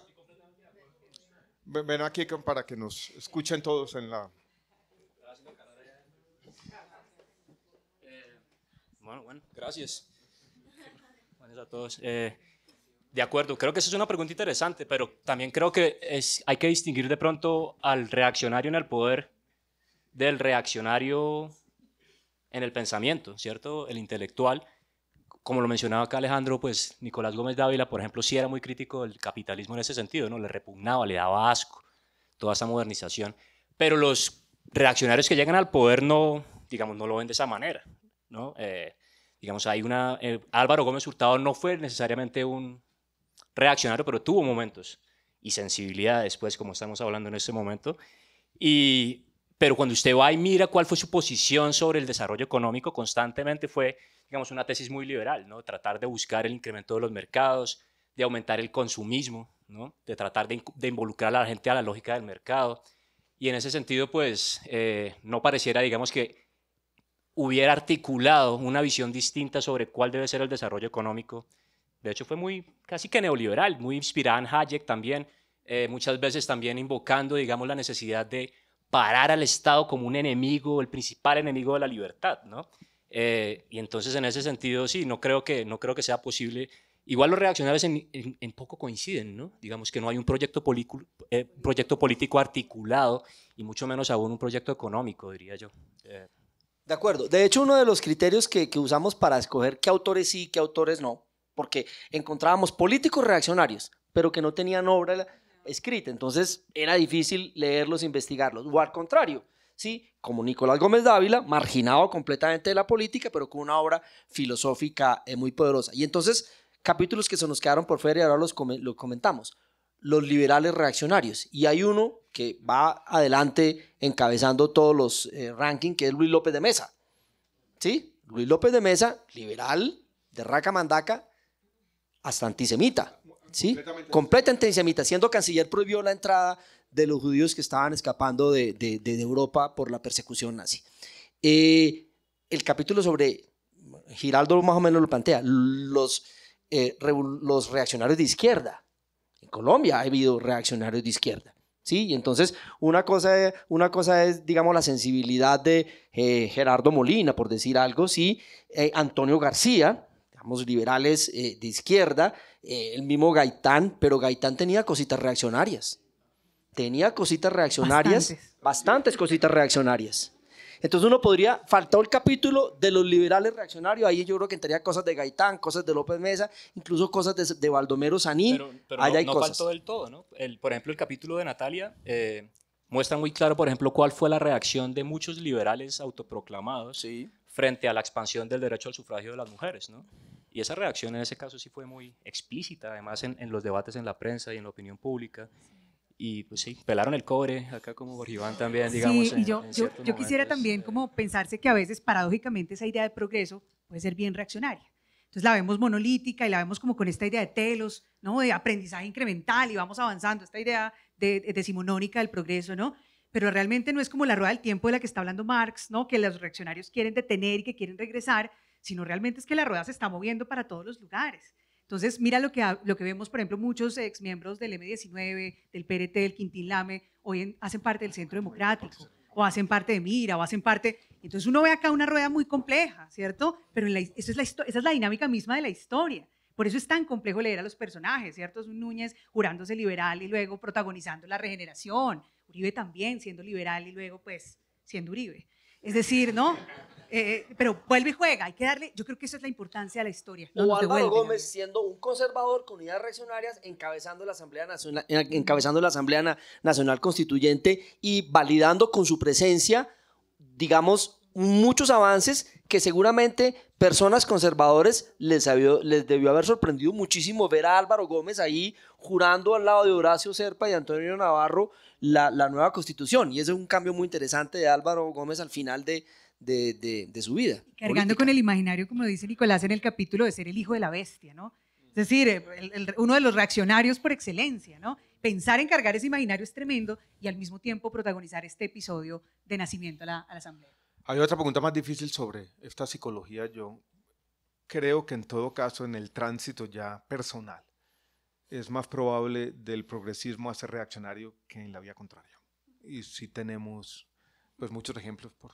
Ven aquí para que nos escuchen todos en la... Bueno, bueno, gracias. Buenas a todos. Eh, de acuerdo, creo que esa es una pregunta interesante, pero también creo que es, hay que distinguir de pronto al reaccionario en el poder del reaccionario en el pensamiento, ¿cierto? El intelectual, como lo mencionaba acá Alejandro, pues Nicolás Gómez Dávila, por ejemplo, sí era muy crítico del capitalismo en ese sentido, ¿no? Le repugnaba, le daba asco toda esa modernización, pero los reaccionarios que llegan al poder no, digamos, no lo ven de esa manera, ¿no? Eh, digamos, hay una... Eh, Álvaro Gómez Hurtado no fue necesariamente un reaccionario, pero tuvo momentos y sensibilidades, después, pues, como estamos hablando en este momento, y pero cuando usted va y mira cuál fue su posición sobre el desarrollo económico, constantemente fue, digamos, una tesis muy liberal, ¿no? Tratar de buscar el incremento de los mercados, de aumentar el consumismo, ¿no? De tratar de, involucrar a la gente a la lógica del mercado. Y en ese sentido, pues, eh, no pareciera, digamos, que hubiera articulado una visión distinta sobre cuál debe ser el desarrollo económico. De hecho, fue muy, casi que neoliberal, muy inspirada en Hayek también, eh, muchas veces también invocando, digamos, la necesidad de parar al Estado como un enemigo, el principal enemigo de la libertad, ¿no? Eh, y entonces en ese sentido, sí, no creo que, no creo que sea posible. Igual los reaccionarios en, poco coinciden, ¿no? Digamos que no hay un eh, proyecto, político articulado y mucho menos aún un proyecto económico, diría yo. Eh. De acuerdo. De hecho, uno de los criterios que, que usamos para escoger qué autores sí y qué autores no, porque encontrábamos políticos reaccionarios, pero que no tenían obra escrita, entonces era difícil leerlos, investigarlos, o al contrario, ¿sí? como Nicolás Gómez Dávila, marginado completamente de la política, pero con una obra filosófica eh, muy poderosa. Y entonces, capítulos que se nos quedaron por fuera y ahora los, comentamos los liberales reaccionarios. Y hay uno que va adelante encabezando todos los eh, ranking rankings, que es Luis López de Mesa. ¿Sí? Luis López de Mesa, liberal, de raca mandaca, hasta antisemita. ¿sí? Completamente, completamente Siendo canciller prohibió la entrada de los judíos que estaban escapando de, Europa por la persecución nazi. Eh, el capítulo sobre Giraldo más o menos lo plantea, eh, los, reaccionarios de izquierda. En Colombia ha habido reaccionarios de izquierda. ¿sí? Y entonces, una cosa, es, una cosa es, digamos, la sensibilidad de eh, Gerardo Molina, por decir algo, ¿sí? Antonio García, liberales eh, de izquierda, eh, el mismo Gaitán, pero Gaitán tenía cositas reaccionarias. Tenía cositas reaccionarias, bastantes, cositas reaccionarias. Entonces uno podría, faltó el capítulo de los liberales reaccionarios, ahí yo creo que entraría cosas de Gaitán, cosas de López Mesa, incluso cosas de, de Baldomero Sanín, no, hay no faltó del todo, ¿no? El, por ejemplo, el capítulo de Natalia eh, muestra muy claro, por ejemplo, cuál fue la reacción de muchos liberales autoproclamados frente a la expansión del derecho al sufragio de las mujeres, ¿no? Y esa reacción en ese caso sí fue muy explícita, además en, los debates en la prensa y en la opinión pública. Y pues sí, pelaron el cobre, acá como Borjibán también, digamos. Sí, y yo, yo, quisiera también como pensarse que a veces paradójicamente esa idea de progreso puede ser bien reaccionaria. Entonces la vemos monolítica y la vemos como con esta idea de telos, ¿no? De aprendizaje incremental y vamos avanzando, esta idea de, decimonónica del progreso, ¿no? Pero realmente no es como la rueda del tiempo de la que está hablando Marx, ¿no? Que los reaccionarios quieren detener y que quieren regresar, sino realmente es que la rueda se está moviendo para todos los lugares. Entonces, mira lo que, lo que vemos, por ejemplo, muchos exmiembros del M19, del PRT, del Quintín Lame, hoy hacen parte del ah, Centro Democrático, o hacen parte de Mira, o hacen parte... Entonces uno ve acá una rueda muy compleja, ¿cierto? Pero es la, esa es la dinámica misma de la historia. Por eso es tan complejo leer a los personajes, ¿cierto? Núñez jurándose liberal y luego protagonizando la regeneración. Uribe también siendo liberal y luego, pues, siendo Uribe. Es decir, ¿no? Eh, pero vuelve y juega, hay que darle, yo creo que esa es la importancia de la historia. o Álvaro Gómez siendo un conservador con unidades reaccionarias encabezando la Asamblea Nacional, encabezando la Asamblea Nacional Constituyente y validando con su presencia, digamos, muchos avances que seguramente personas conservadores les, les debió haber sorprendido muchísimo ver a Álvaro Gómez ahí jurando al lado de Horacio Serpa y Antonio Navarro la, la nueva constitución. Y ese es un cambio muy interesante de Álvaro Gómez al final de, de, su vida. Cargando con el imaginario, como dice Nicolás en el capítulo, de ser el hijo de la bestia, ¿no? Es decir, eh, uno de los reaccionarios por excelencia, ¿no? Pensar en cargar ese imaginario es tremendo y al mismo tiempo protagonizar este episodio de nacimiento a la, Asamblea. Hay otra pregunta más difícil sobre esta psicología, yo Creo que en todo caso, en el tránsito ya personal, es más probable del progresismo a ser reaccionario que en la vía contraria. Y sí tenemos pues muchos ejemplos por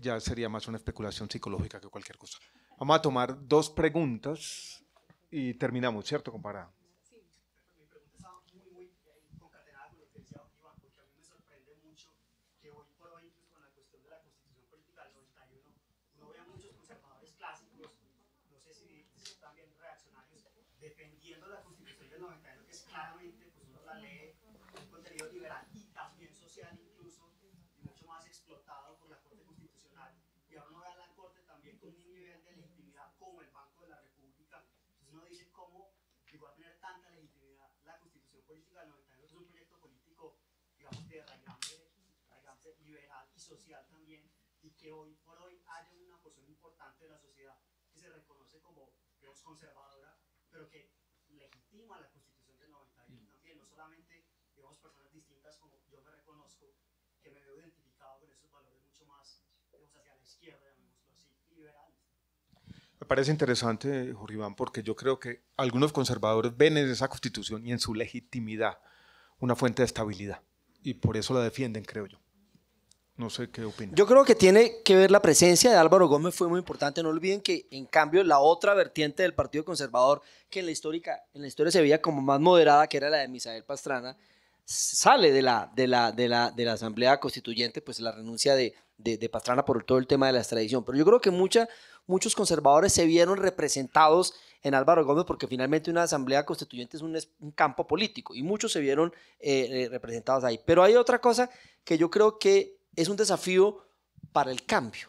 ya sería más una especulación psicológica que cualquier cosa. Vamos a tomar dos preguntas y terminamos, ¿cierto, Comparado. social también y que hoy por hoy haya una posición importante de la sociedad que se reconoce como, digamos, conservadora, pero que legitima la Constitución del 91 también, no solamente, digamos, personas distintas como yo me reconozco, que me veo identificado con esos valores mucho más, digamos, hacia la izquierda, llamémoslo así, liberales. Me parece interesante, Jorge Iván, porque yo creo que algunos conservadores ven en esa constitución y en su legitimidad una fuente de estabilidad y por eso la defienden, creo yo. No sé qué opinas. Yo creo que tiene que ver la presencia de Álvaro Gómez, fue muy importante. No olviden que, en cambio, la otra vertiente del Partido Conservador, que en la, histórica, en la historia se veía como más moderada, que era la de Misael Pastrana, sale de la, de la, de la, de la Asamblea Constituyente, pues la renuncia de, Pastrana por todo el tema de la extradición. Pero yo creo que muchos conservadores se vieron representados en Álvaro Gómez, porque finalmente una asamblea constituyente es un, campo político y muchos se vieron eh, eh, representados ahí. Pero hay otra cosa que yo creo que es un desafío para el cambio.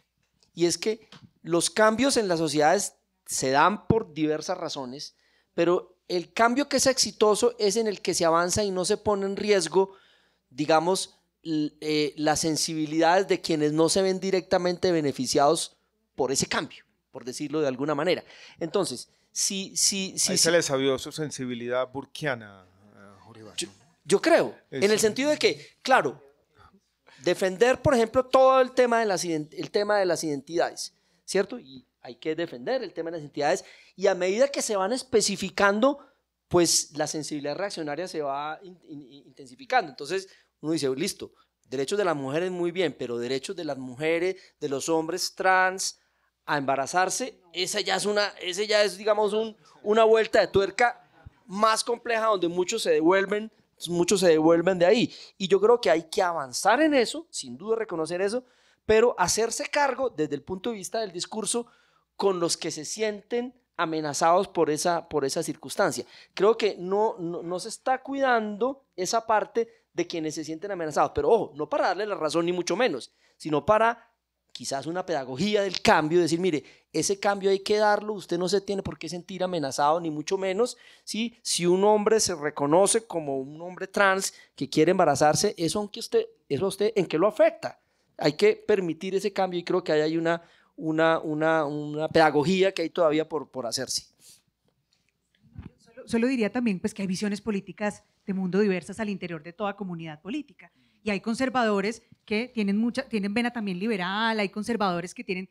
Y es que los cambios en las sociedades se dan por diversas razones, pero el cambio que es exitoso es en el que se avanza y no se pone en riesgo, digamos, eh, las sensibilidades de quienes no se ven directamente beneficiados por ese cambio, por decirlo de alguna manera. Entonces, si... sí si Ahí se le sabió su sensibilidad burkiana, eh, yo, creo, en el sentido de que, claro, defender, por ejemplo, todo el tema de las, el tema de las identidades, ¿cierto? Y hay que defender el tema de las identidades y a medida que se van especificando, pues la sensibilidad reaccionaria se va intensificando. Entonces uno dice, listo, derechos de las mujeres muy bien, pero derechos de las mujeres, de los hombres trans a embarazarse, esa ya es una, ese ya es digamos una vuelta de tuerca más compleja donde muchos se devuelven pues, muchos se devuelven de ahí. Y yo creo que hay que avanzar en eso, sin duda reconocer eso, pero hacerse cargo desde el punto de vista del discurso con los que se sienten amenazados por esa, por esa circunstancia. Creo que no, no, no se está cuidando esa parte de quienes se sienten amenazados, pero ojo, no para darle la razón ni mucho menos, sino para quizás una pedagogía del cambio, decir, mire, ese cambio hay que darlo, usted no se tiene por qué sentir amenazado, ni mucho menos, ¿sí? si un hombre se reconoce como un hombre trans que quiere embarazarse, eso, aunque usted, eso usted, ¿en qué lo afecta? Hay que permitir ese cambio y creo que ahí hay una, una, pedagogía que hay todavía por, por hacerse. Solo, solo diría también pues, que hay visiones políticas de mundo diversas al interior de toda comunidad política y hay conservadores que tienen mucha, tienen vena también liberal, hay conservadores que tienen,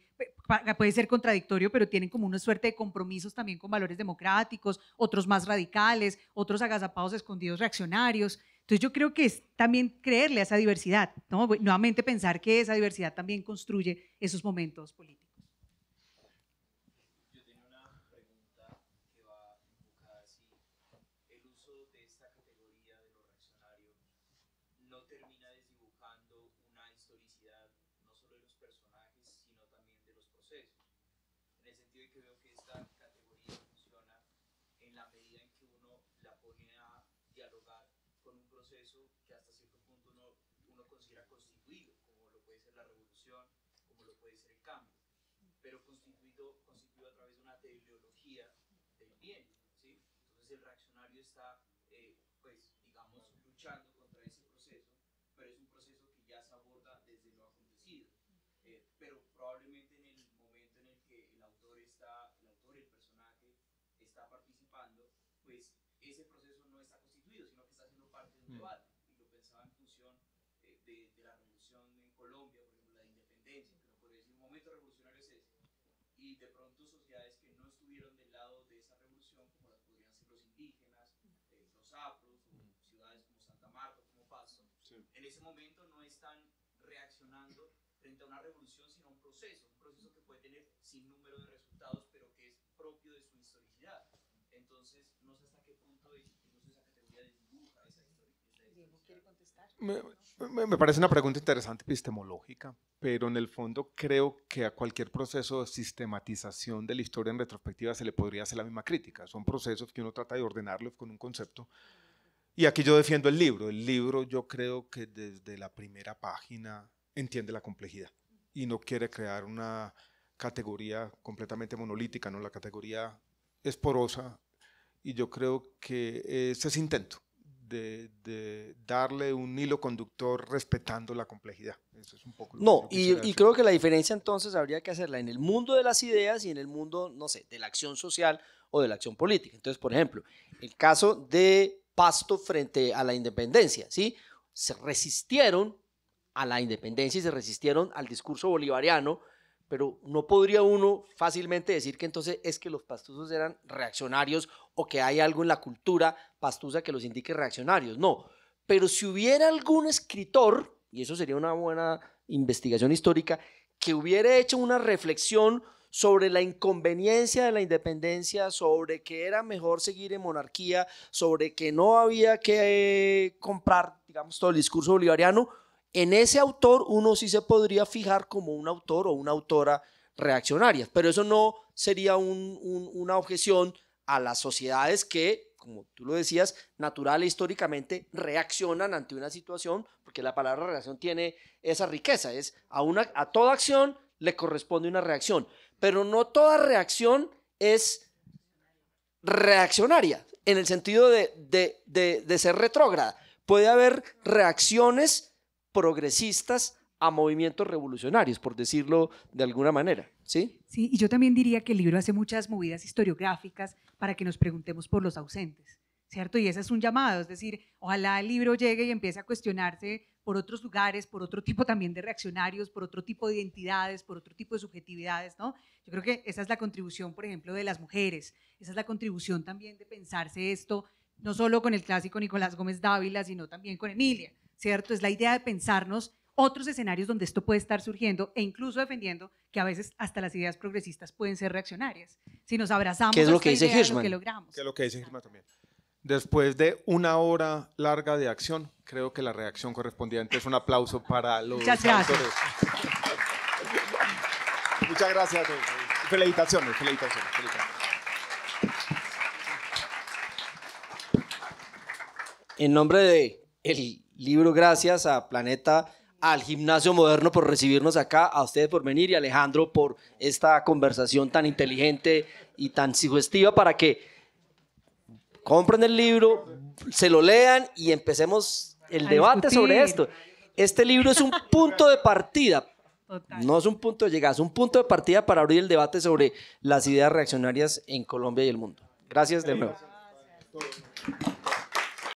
puede ser contradictorio, pero tienen como una suerte de compromisos también con valores democráticos, otros más radicales, otros agazapados escondidos reaccionarios. Entonces yo creo que es también creerle a esa diversidad, nuevamente pensar que esa diversidad también construye esos momentos políticos no termina desdibujando una historicidad no solo de los personajes, sino también de los procesos. En el sentido de que veo que esta categoría funciona en la medida en que uno la pone a dialogar con un proceso que hasta cierto punto uno, uno considera constituido, como lo puede ser la revolución, como lo puede ser el cambio, pero constituido, constituido a través de una teleología del bien. ¿sí? Entonces el reaccionario está, eh, pues, digamos, luchando pero probablemente en el momento en el que el autor está, el autor, el personaje, está participando, pues ese proceso no está constituido, sino que está siendo parte de un mm. debate. Y lo pensaba en función eh, de, la revolución en Colombia, por ejemplo, la de independencia, pero por decir, un momento revolucionario es ese. Y de pronto sociedades que no estuvieron del lado de esa revolución, como las podrían ser los indígenas, eh, los afros, mm. ciudades como Santa Marta, como Pasto, en ese momento no están reaccionando frente a una revolución, sino a un proceso, un proceso que puede tener sin número de resultados, pero que es propio de su historicidad. Entonces, no sé hasta qué punto es, esa categoría esa historia. ¿quiere contestar? me parece una pregunta interesante epistemológica, pero en el fondo creo que a cualquier proceso de sistematización de la historia en retrospectiva se le podría hacer la misma crítica. Son procesos que uno trata de ordenarlos con un concepto. Y aquí yo defiendo el libro. El libro yo creo que desde la primera página entiende la complejidad y no quiere crear una categoría completamente monolítica, ¿no? La categoría es porosa y yo creo que ese es intento de, darle un hilo conductor respetando la complejidad. un no, y, y creo que la diferencia entonces habría que hacerla en el mundo de las ideas y en el mundo, no sé, de la acción social o de la acción política. Entonces, por ejemplo, el caso de Pasto frente a la independencia, ¿sí? Se resistieron a la independencia y se resistieron al discurso bolivariano, pero no podría uno fácilmente decir que entonces es que los pastusos eran reaccionarios o que hay algo en la cultura pastusa que los indique reaccionarios, no. Pero si hubiera algún escritor, y eso sería una buena investigación histórica, que hubiera hecho una reflexión sobre la inconveniencia de la independencia, sobre que era mejor seguir en monarquía, sobre que no había que eh, comprar, digamos, todo el discurso bolivariano, en ese autor uno sí se podría fijar como un autor o una autora reaccionaria, pero eso no sería una objeción a las sociedades que, como tú lo decías, natural e históricamente reaccionan ante una situación, porque la palabra reacción tiene esa riqueza, es a, una, a toda acción le corresponde una reacción, pero no toda reacción es reaccionaria, en el sentido de ser retrógrada. Puede haber reacciones progresistas a movimientos revolucionarios, por decirlo de alguna manera. ¿sí? sí, y yo también diría que el libro hace muchas movidas historiográficas para que nos preguntemos por los ausentes, ¿cierto? Y ese es un llamado, es decir, ojalá el libro llegue y empiece a cuestionarse por otros lugares, por otro tipo también de reaccionarios, por otro tipo de identidades, por otro tipo de subjetividades, ¿no? Yo creo que esa es la contribución, por ejemplo, de las mujeres, esa es la contribución también de pensarse esto, no solo con el clásico Nicolás Gómez Dávila, sino también con Emilia, ¿cierto? Es la idea de pensarnos otros escenarios donde esto puede estar surgiendo e incluso defendiendo que a veces hasta las ideas progresistas pueden ser reaccionarias. Si nos abrazamos, ¿qué es lo que dice logramos. ¿Qué es lo que dice Hirschman también? Después de una hora larga de acción, creo que la reacción correspondiente es un aplauso para los Muchas gracias. Muchas gracias eh. a todos. Felicitaciones, felicitaciones, En nombre de libro gracias a Planeta, al Gimnasio Moderno por recibirnos acá, a ustedes por venir y Alejandro por esta conversación tan inteligente y tan sugestiva para que compren el libro, se lo lean y empecemos el debate sobre esto. Este libro es un punto de partida. No es un punto de llegada, es un punto de partida para abrir el debate sobre las ideas reaccionarias en Colombia y el mundo. Gracias de nuevo.